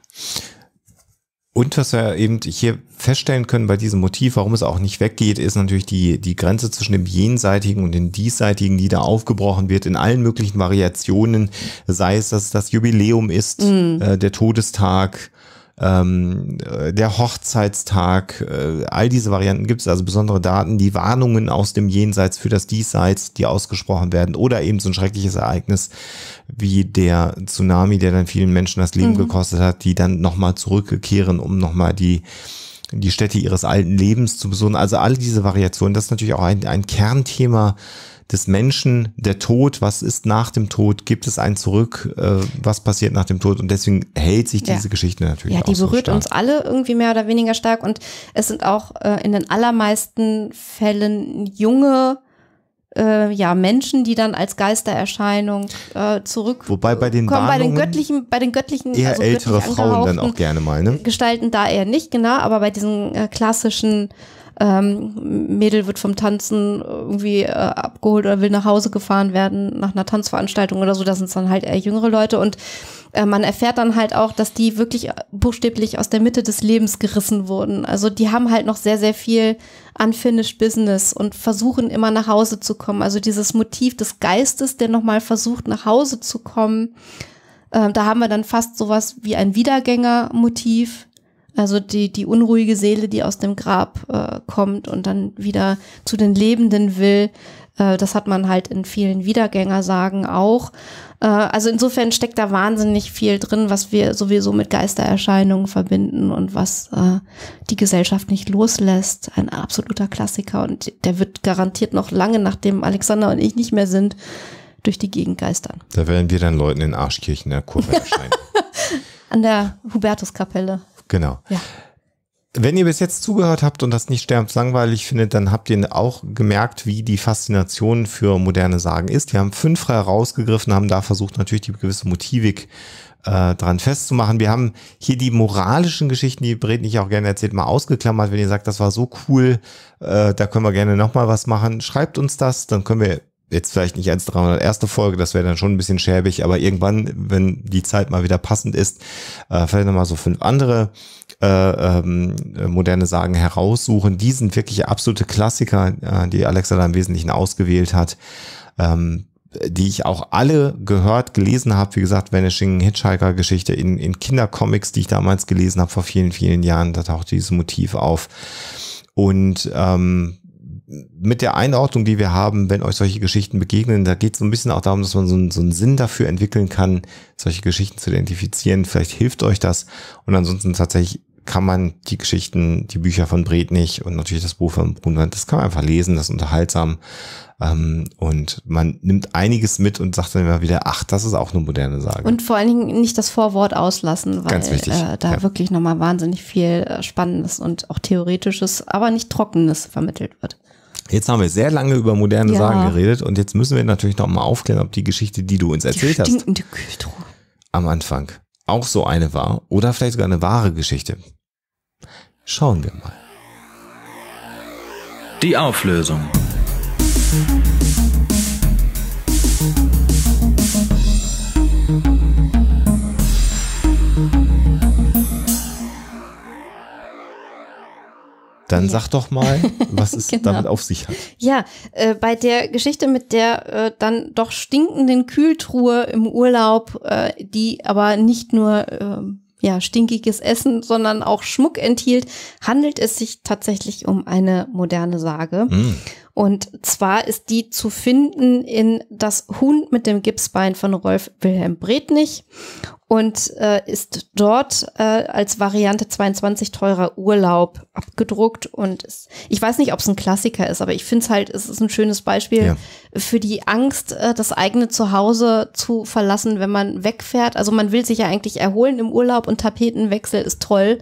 Und was wir eben hier feststellen können bei diesem Motiv, warum es auch nicht weggeht, ist natürlich die, die Grenze zwischen dem Jenseitigen und dem Diesseitigen, die da aufgebrochen wird in allen möglichen Variationen, sei es, dass das Jubiläum ist, mhm. äh, der Todestag, ähm, äh, der Hochzeitstag, äh, all diese Varianten gibt es, also besondere Daten, die Warnungen aus dem Jenseits für das Diesseits, die ausgesprochen werden oder eben so ein schreckliches Ereignis wie der Tsunami, der dann vielen Menschen das Leben mhm. gekostet hat, die dann nochmal zurückkehren, um nochmal die die Städte ihres alten Lebens zu besuchen. Also all diese Variationen, das ist natürlich auch ein, ein Kernthema des Menschen, der Tod, was ist nach dem Tod, gibt es ein Zurück, äh, was passiert nach dem Tod und deswegen hält sich diese ja. Geschichte natürlich. Ja, die auch berührt so uns alle irgendwie mehr oder weniger stark und es sind auch äh, in den allermeisten Fällen junge äh, ja, Menschen, die dann als Geistererscheinung äh, zurück. Wobei bei den, kommen, bei den göttlichen, bei den göttlichen eher also ältere Frauen dann auch gerne mal, ne? Gestalten da eher nicht, genau, aber bei diesen äh, klassischen ähm, Mädel wird vom Tanzen irgendwie äh, abgeholt oder will nach Hause gefahren werden nach einer Tanzveranstaltung oder so. Das sind dann halt eher jüngere Leute und äh, man erfährt dann halt auch, dass die wirklich äh, buchstäblich aus der Mitte des Lebens gerissen wurden. Also die haben halt noch sehr, sehr viel unfinished business und versuchen immer nach Hause zu kommen. Also dieses Motiv des Geistes, der nochmal versucht nach Hause zu kommen, äh, da haben wir dann fast sowas wie ein Wiedergängermotiv also die, die unruhige Seele, die aus dem Grab äh, kommt und dann wieder zu den Lebenden will, äh, das hat man halt in vielen Wiedergängersagen auch. Äh, also insofern steckt da wahnsinnig viel drin, was wir sowieso mit Geistererscheinungen verbinden und was äh, die Gesellschaft nicht loslässt. Ein absoluter Klassiker und der wird garantiert noch lange, nachdem Alexander und ich nicht mehr sind, durch die Gegend geistern. Da werden wir dann Leuten in Arschkirchen der Kurve erscheinen. An der Hubertuskapelle. Genau. Ja. Wenn ihr bis jetzt zugehört habt und das nicht sterbenslangweilig findet, dann habt ihr auch gemerkt, wie die Faszination für moderne Sagen ist. Wir haben fünf herausgegriffen, haben da versucht, natürlich die gewisse Motivik äh, dran festzumachen. Wir haben hier die moralischen Geschichten, die Brett nicht auch gerne erzählt, mal ausgeklammert. Wenn ihr sagt, das war so cool, äh, da können wir gerne nochmal was machen, schreibt uns das, dann können wir jetzt vielleicht nicht als 301. Folge, das wäre dann schon ein bisschen schäbig, aber irgendwann, wenn die Zeit mal wieder passend ist, äh, vielleicht nochmal so fünf andere äh, ähm, moderne Sagen heraussuchen. Die sind wirklich absolute Klassiker, äh, die Alexander im Wesentlichen ausgewählt hat. Ähm, die ich auch alle gehört, gelesen habe. Wie gesagt, Vanishing Hitchhiker Geschichte in, in Kindercomics, die ich damals gelesen habe vor vielen, vielen Jahren, da taucht dieses Motiv auf. Und ähm, mit der Einordnung, die wir haben, wenn euch solche Geschichten begegnen, da geht es so ein bisschen auch darum, dass man so, einen, so einen Sinn dafür entwickeln kann, solche Geschichten zu identifizieren. Vielleicht hilft euch das. Und ansonsten tatsächlich kann man die Geschichten, die Bücher von Brednich und natürlich das Buch von Brunwand, das kann man einfach lesen, das ist unterhaltsam. Ähm, und man nimmt einiges mit und sagt dann immer wieder, ach, das ist auch eine moderne Sage. Und vor allen Dingen nicht das Vorwort auslassen, weil äh, da ja. wirklich nochmal wahnsinnig viel äh, Spannendes und auch Theoretisches, aber nicht Trockenes vermittelt wird. Jetzt haben wir sehr lange über moderne ja. Sagen geredet und jetzt müssen wir natürlich noch mal aufklären, ob die Geschichte, die du uns erzählt hast, am Anfang auch so eine war oder vielleicht sogar eine wahre Geschichte. Schauen wir mal. Die Auflösung. Dann sag doch mal, was es genau. damit auf sich hat. Ja, äh, bei der Geschichte mit der äh, dann doch stinkenden Kühltruhe im Urlaub, äh, die aber nicht nur äh, ja, stinkiges Essen, sondern auch Schmuck enthielt, handelt es sich tatsächlich um eine moderne Sage. Mm. Und zwar ist die zu finden in Das Huhn mit dem Gipsbein von Rolf Wilhelm Bretnich und äh, ist dort äh, als Variante 22 teurer Urlaub abgedruckt und ist, ich weiß nicht, ob es ein Klassiker ist, aber ich finde es halt, es ist ein schönes Beispiel ja. für die Angst, äh, das eigene Zuhause zu verlassen, wenn man wegfährt. Also man will sich ja eigentlich erholen im Urlaub und Tapetenwechsel ist toll.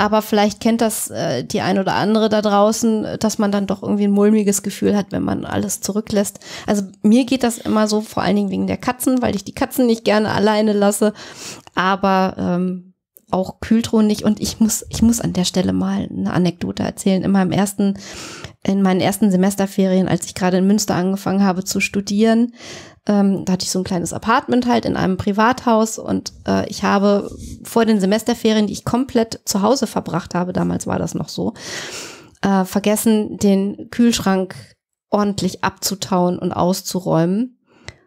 Aber vielleicht kennt das äh, die ein oder andere da draußen, äh, dass man dann doch irgendwie ein mulmiges Gefühl hat, wenn man alles zurücklässt. Also mir geht das immer so, vor allen Dingen wegen der Katzen, weil ich die Katzen nicht gerne alleine lasse. Aber ähm, auch Kühltruhen nicht. Und ich muss, ich muss an der Stelle mal eine Anekdote erzählen. In meinem ersten, in meinen ersten Semesterferien, als ich gerade in Münster angefangen habe zu studieren, ähm, da hatte ich so ein kleines Apartment halt in einem Privathaus und äh, ich habe vor den Semesterferien, die ich komplett zu Hause verbracht habe, damals war das noch so, äh, vergessen, den Kühlschrank ordentlich abzutauen und auszuräumen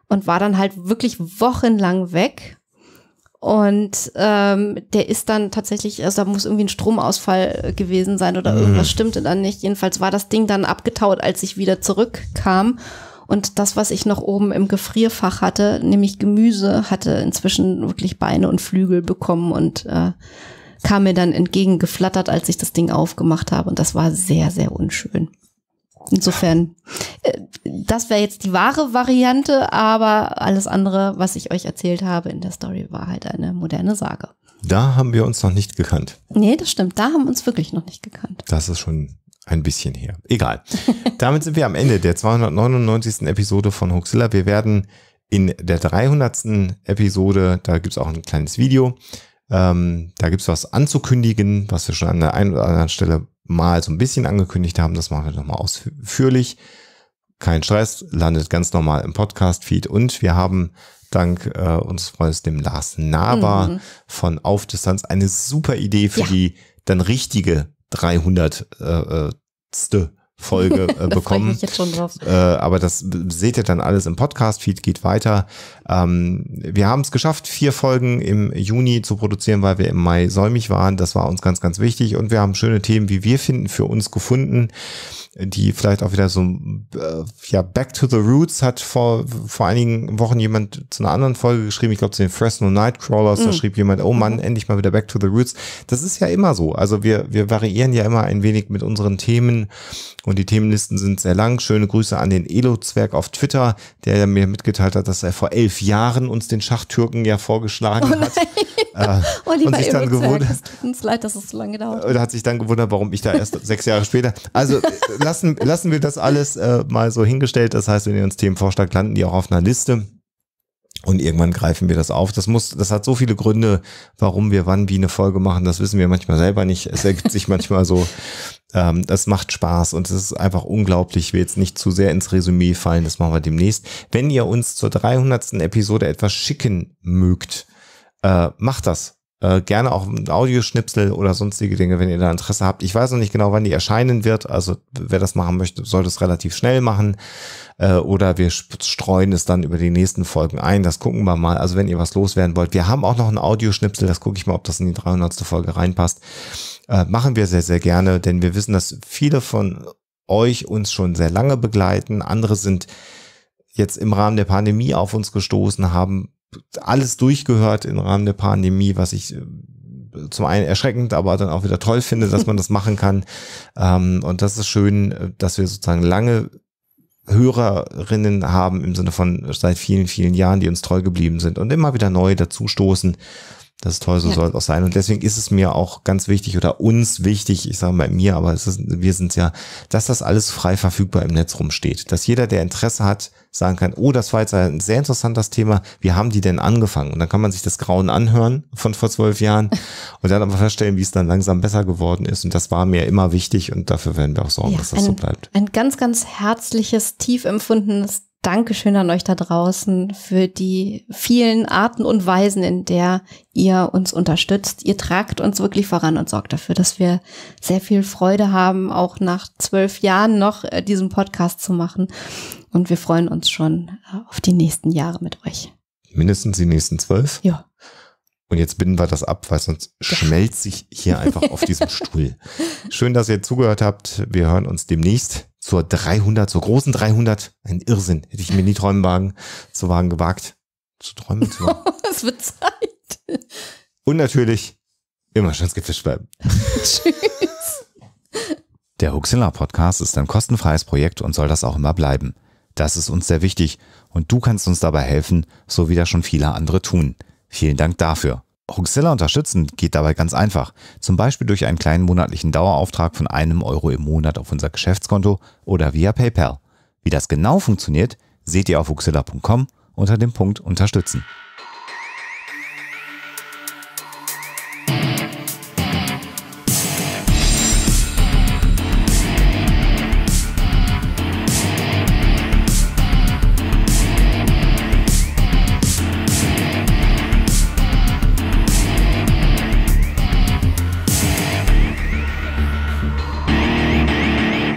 und war dann halt wirklich wochenlang weg. Und ähm, der ist dann tatsächlich, also da muss irgendwie ein Stromausfall gewesen sein oder irgendwas mhm. stimmte dann nicht. Jedenfalls war das Ding dann abgetaut, als ich wieder zurückkam. Und das, was ich noch oben im Gefrierfach hatte, nämlich Gemüse, hatte inzwischen wirklich Beine und Flügel bekommen und äh, kam mir dann entgegengeflattert, als ich das Ding aufgemacht habe. Und das war sehr, sehr unschön. Insofern, äh, das wäre jetzt die wahre Variante, aber alles andere, was ich euch erzählt habe in der Story, war halt eine moderne Sage. Da haben wir uns noch nicht gekannt. Nee, das stimmt. Da haben wir uns wirklich noch nicht gekannt. Das ist schon ein bisschen her. Egal. Damit sind wir am Ende der 299. Episode von Hoaxilla. Wir werden in der 300. Episode, da gibt es auch ein kleines Video, ähm, da gibt es was anzukündigen, was wir schon an der einen oder anderen Stelle mal so ein bisschen angekündigt haben. Das machen wir nochmal ausführlich. Kein Stress, landet ganz normal im Podcast-Feed und wir haben dank äh, unseres Freundes, dem Lars Naber mhm. von Auf Distanz, eine super Idee für ja. die dann richtige 300. Äh, äh, Folge äh, bekommen. Äh, aber das seht ihr dann alles im Podcast-Feed, geht weiter. Ähm, wir haben es geschafft, vier Folgen im Juni zu produzieren, weil wir im Mai säumig waren. Das war uns ganz, ganz wichtig. Und wir haben schöne Themen, wie wir finden, für uns gefunden, die vielleicht auch wieder so, äh, ja, Back to the Roots hat vor, vor einigen Wochen jemand zu einer anderen Folge geschrieben. Ich glaube, zu den Fresno Nightcrawlers. Mhm. Da mm. schrieb jemand, oh Mann, mhm. endlich mal wieder Back to the Roots. Das ist ja immer so. Also wir, wir variieren ja immer ein wenig mit unseren Themen. Und und die Themenlisten sind sehr lang. Schöne Grüße an den Elo-Zwerg auf Twitter, der mir mitgeteilt hat, dass er vor elf Jahren uns den Schachtürken ja vorgeschlagen oh hat. Äh, oh, und sich dann gewundert. Uns leid, dass es so lange dauert. Oder hat sich dann gewundert, warum ich da erst sechs Jahre später. Also äh, lassen, lassen wir das alles äh, mal so hingestellt. Das heißt, wenn ihr uns Themen vorschlagt, landen die auch auf einer Liste. Und irgendwann greifen wir das auf. Das muss, das hat so viele Gründe, warum wir wann wie eine Folge machen. Das wissen wir manchmal selber nicht. Es ergibt sich manchmal so. Ähm, das macht Spaß und es ist einfach unglaublich. Ich will jetzt nicht zu sehr ins Resümee fallen. Das machen wir demnächst. Wenn ihr uns zur 300. Episode etwas schicken mögt, äh, macht das. Äh, gerne auch ein Audioschnipsel oder sonstige Dinge, wenn ihr da Interesse habt. Ich weiß noch nicht genau, wann die erscheinen wird. Also wer das machen möchte, sollte es relativ schnell machen. Äh, oder wir streuen es dann über die nächsten Folgen ein. Das gucken wir mal. Also wenn ihr was loswerden wollt. Wir haben auch noch ein Audioschnipsel. Das gucke ich mal, ob das in die 300. Folge reinpasst. Äh, machen wir sehr, sehr gerne, denn wir wissen, dass viele von euch uns schon sehr lange begleiten. Andere sind jetzt im Rahmen der Pandemie auf uns gestoßen, haben alles durchgehört im Rahmen der Pandemie, was ich äh, zum einen erschreckend, aber dann auch wieder toll finde, dass man das machen kann. Ähm, und das ist schön, äh, dass wir sozusagen lange Hörerinnen haben im Sinne von seit vielen, vielen Jahren, die uns treu geblieben sind und immer wieder neu dazustoßen. Das ist toll, so ja. soll es auch sein. Und deswegen ist es mir auch ganz wichtig oder uns wichtig, ich sage bei mir, aber es ist, wir sind ja, dass das alles frei verfügbar im Netz rumsteht. Dass jeder, der Interesse hat, sagen kann, oh, das war jetzt ein sehr interessantes Thema, wie haben die denn angefangen? Und dann kann man sich das Grauen anhören von vor zwölf Jahren und dann aber feststellen, wie es dann langsam besser geworden ist. Und das war mir immer wichtig und dafür werden wir auch sorgen, ja, dass das ein, so bleibt. Ein ganz, ganz herzliches, tief empfundenes Dankeschön an euch da draußen für die vielen Arten und Weisen, in der ihr uns unterstützt. Ihr tragt uns wirklich voran und sorgt dafür, dass wir sehr viel Freude haben, auch nach zwölf Jahren noch äh, diesen Podcast zu machen. Und wir freuen uns schon äh, auf die nächsten Jahre mit euch. Mindestens die nächsten zwölf? Ja. Und jetzt binden wir das ab, weil sonst schmelzt sich hier einfach auf diesem Stuhl. Schön, dass ihr zugehört habt. Wir hören uns demnächst zur 300, zur großen 300, ein Irrsinn, hätte ich mir nie träumen wagen, zu wagen gewagt, zu träumen zu wagen. es wird Zeit. Und natürlich immer schön skeptisch bleiben. Tschüss. Der Huxilla Podcast ist ein kostenfreies Projekt und soll das auch immer bleiben. Das ist uns sehr wichtig und du kannst uns dabei helfen, so wie das schon viele andere tun. Vielen Dank dafür. Huxilla unterstützen geht dabei ganz einfach, zum Beispiel durch einen kleinen monatlichen Dauerauftrag von einem Euro im Monat auf unser Geschäftskonto oder via PayPal. Wie das genau funktioniert, seht ihr auf huxilla.com unter dem Punkt Unterstützen.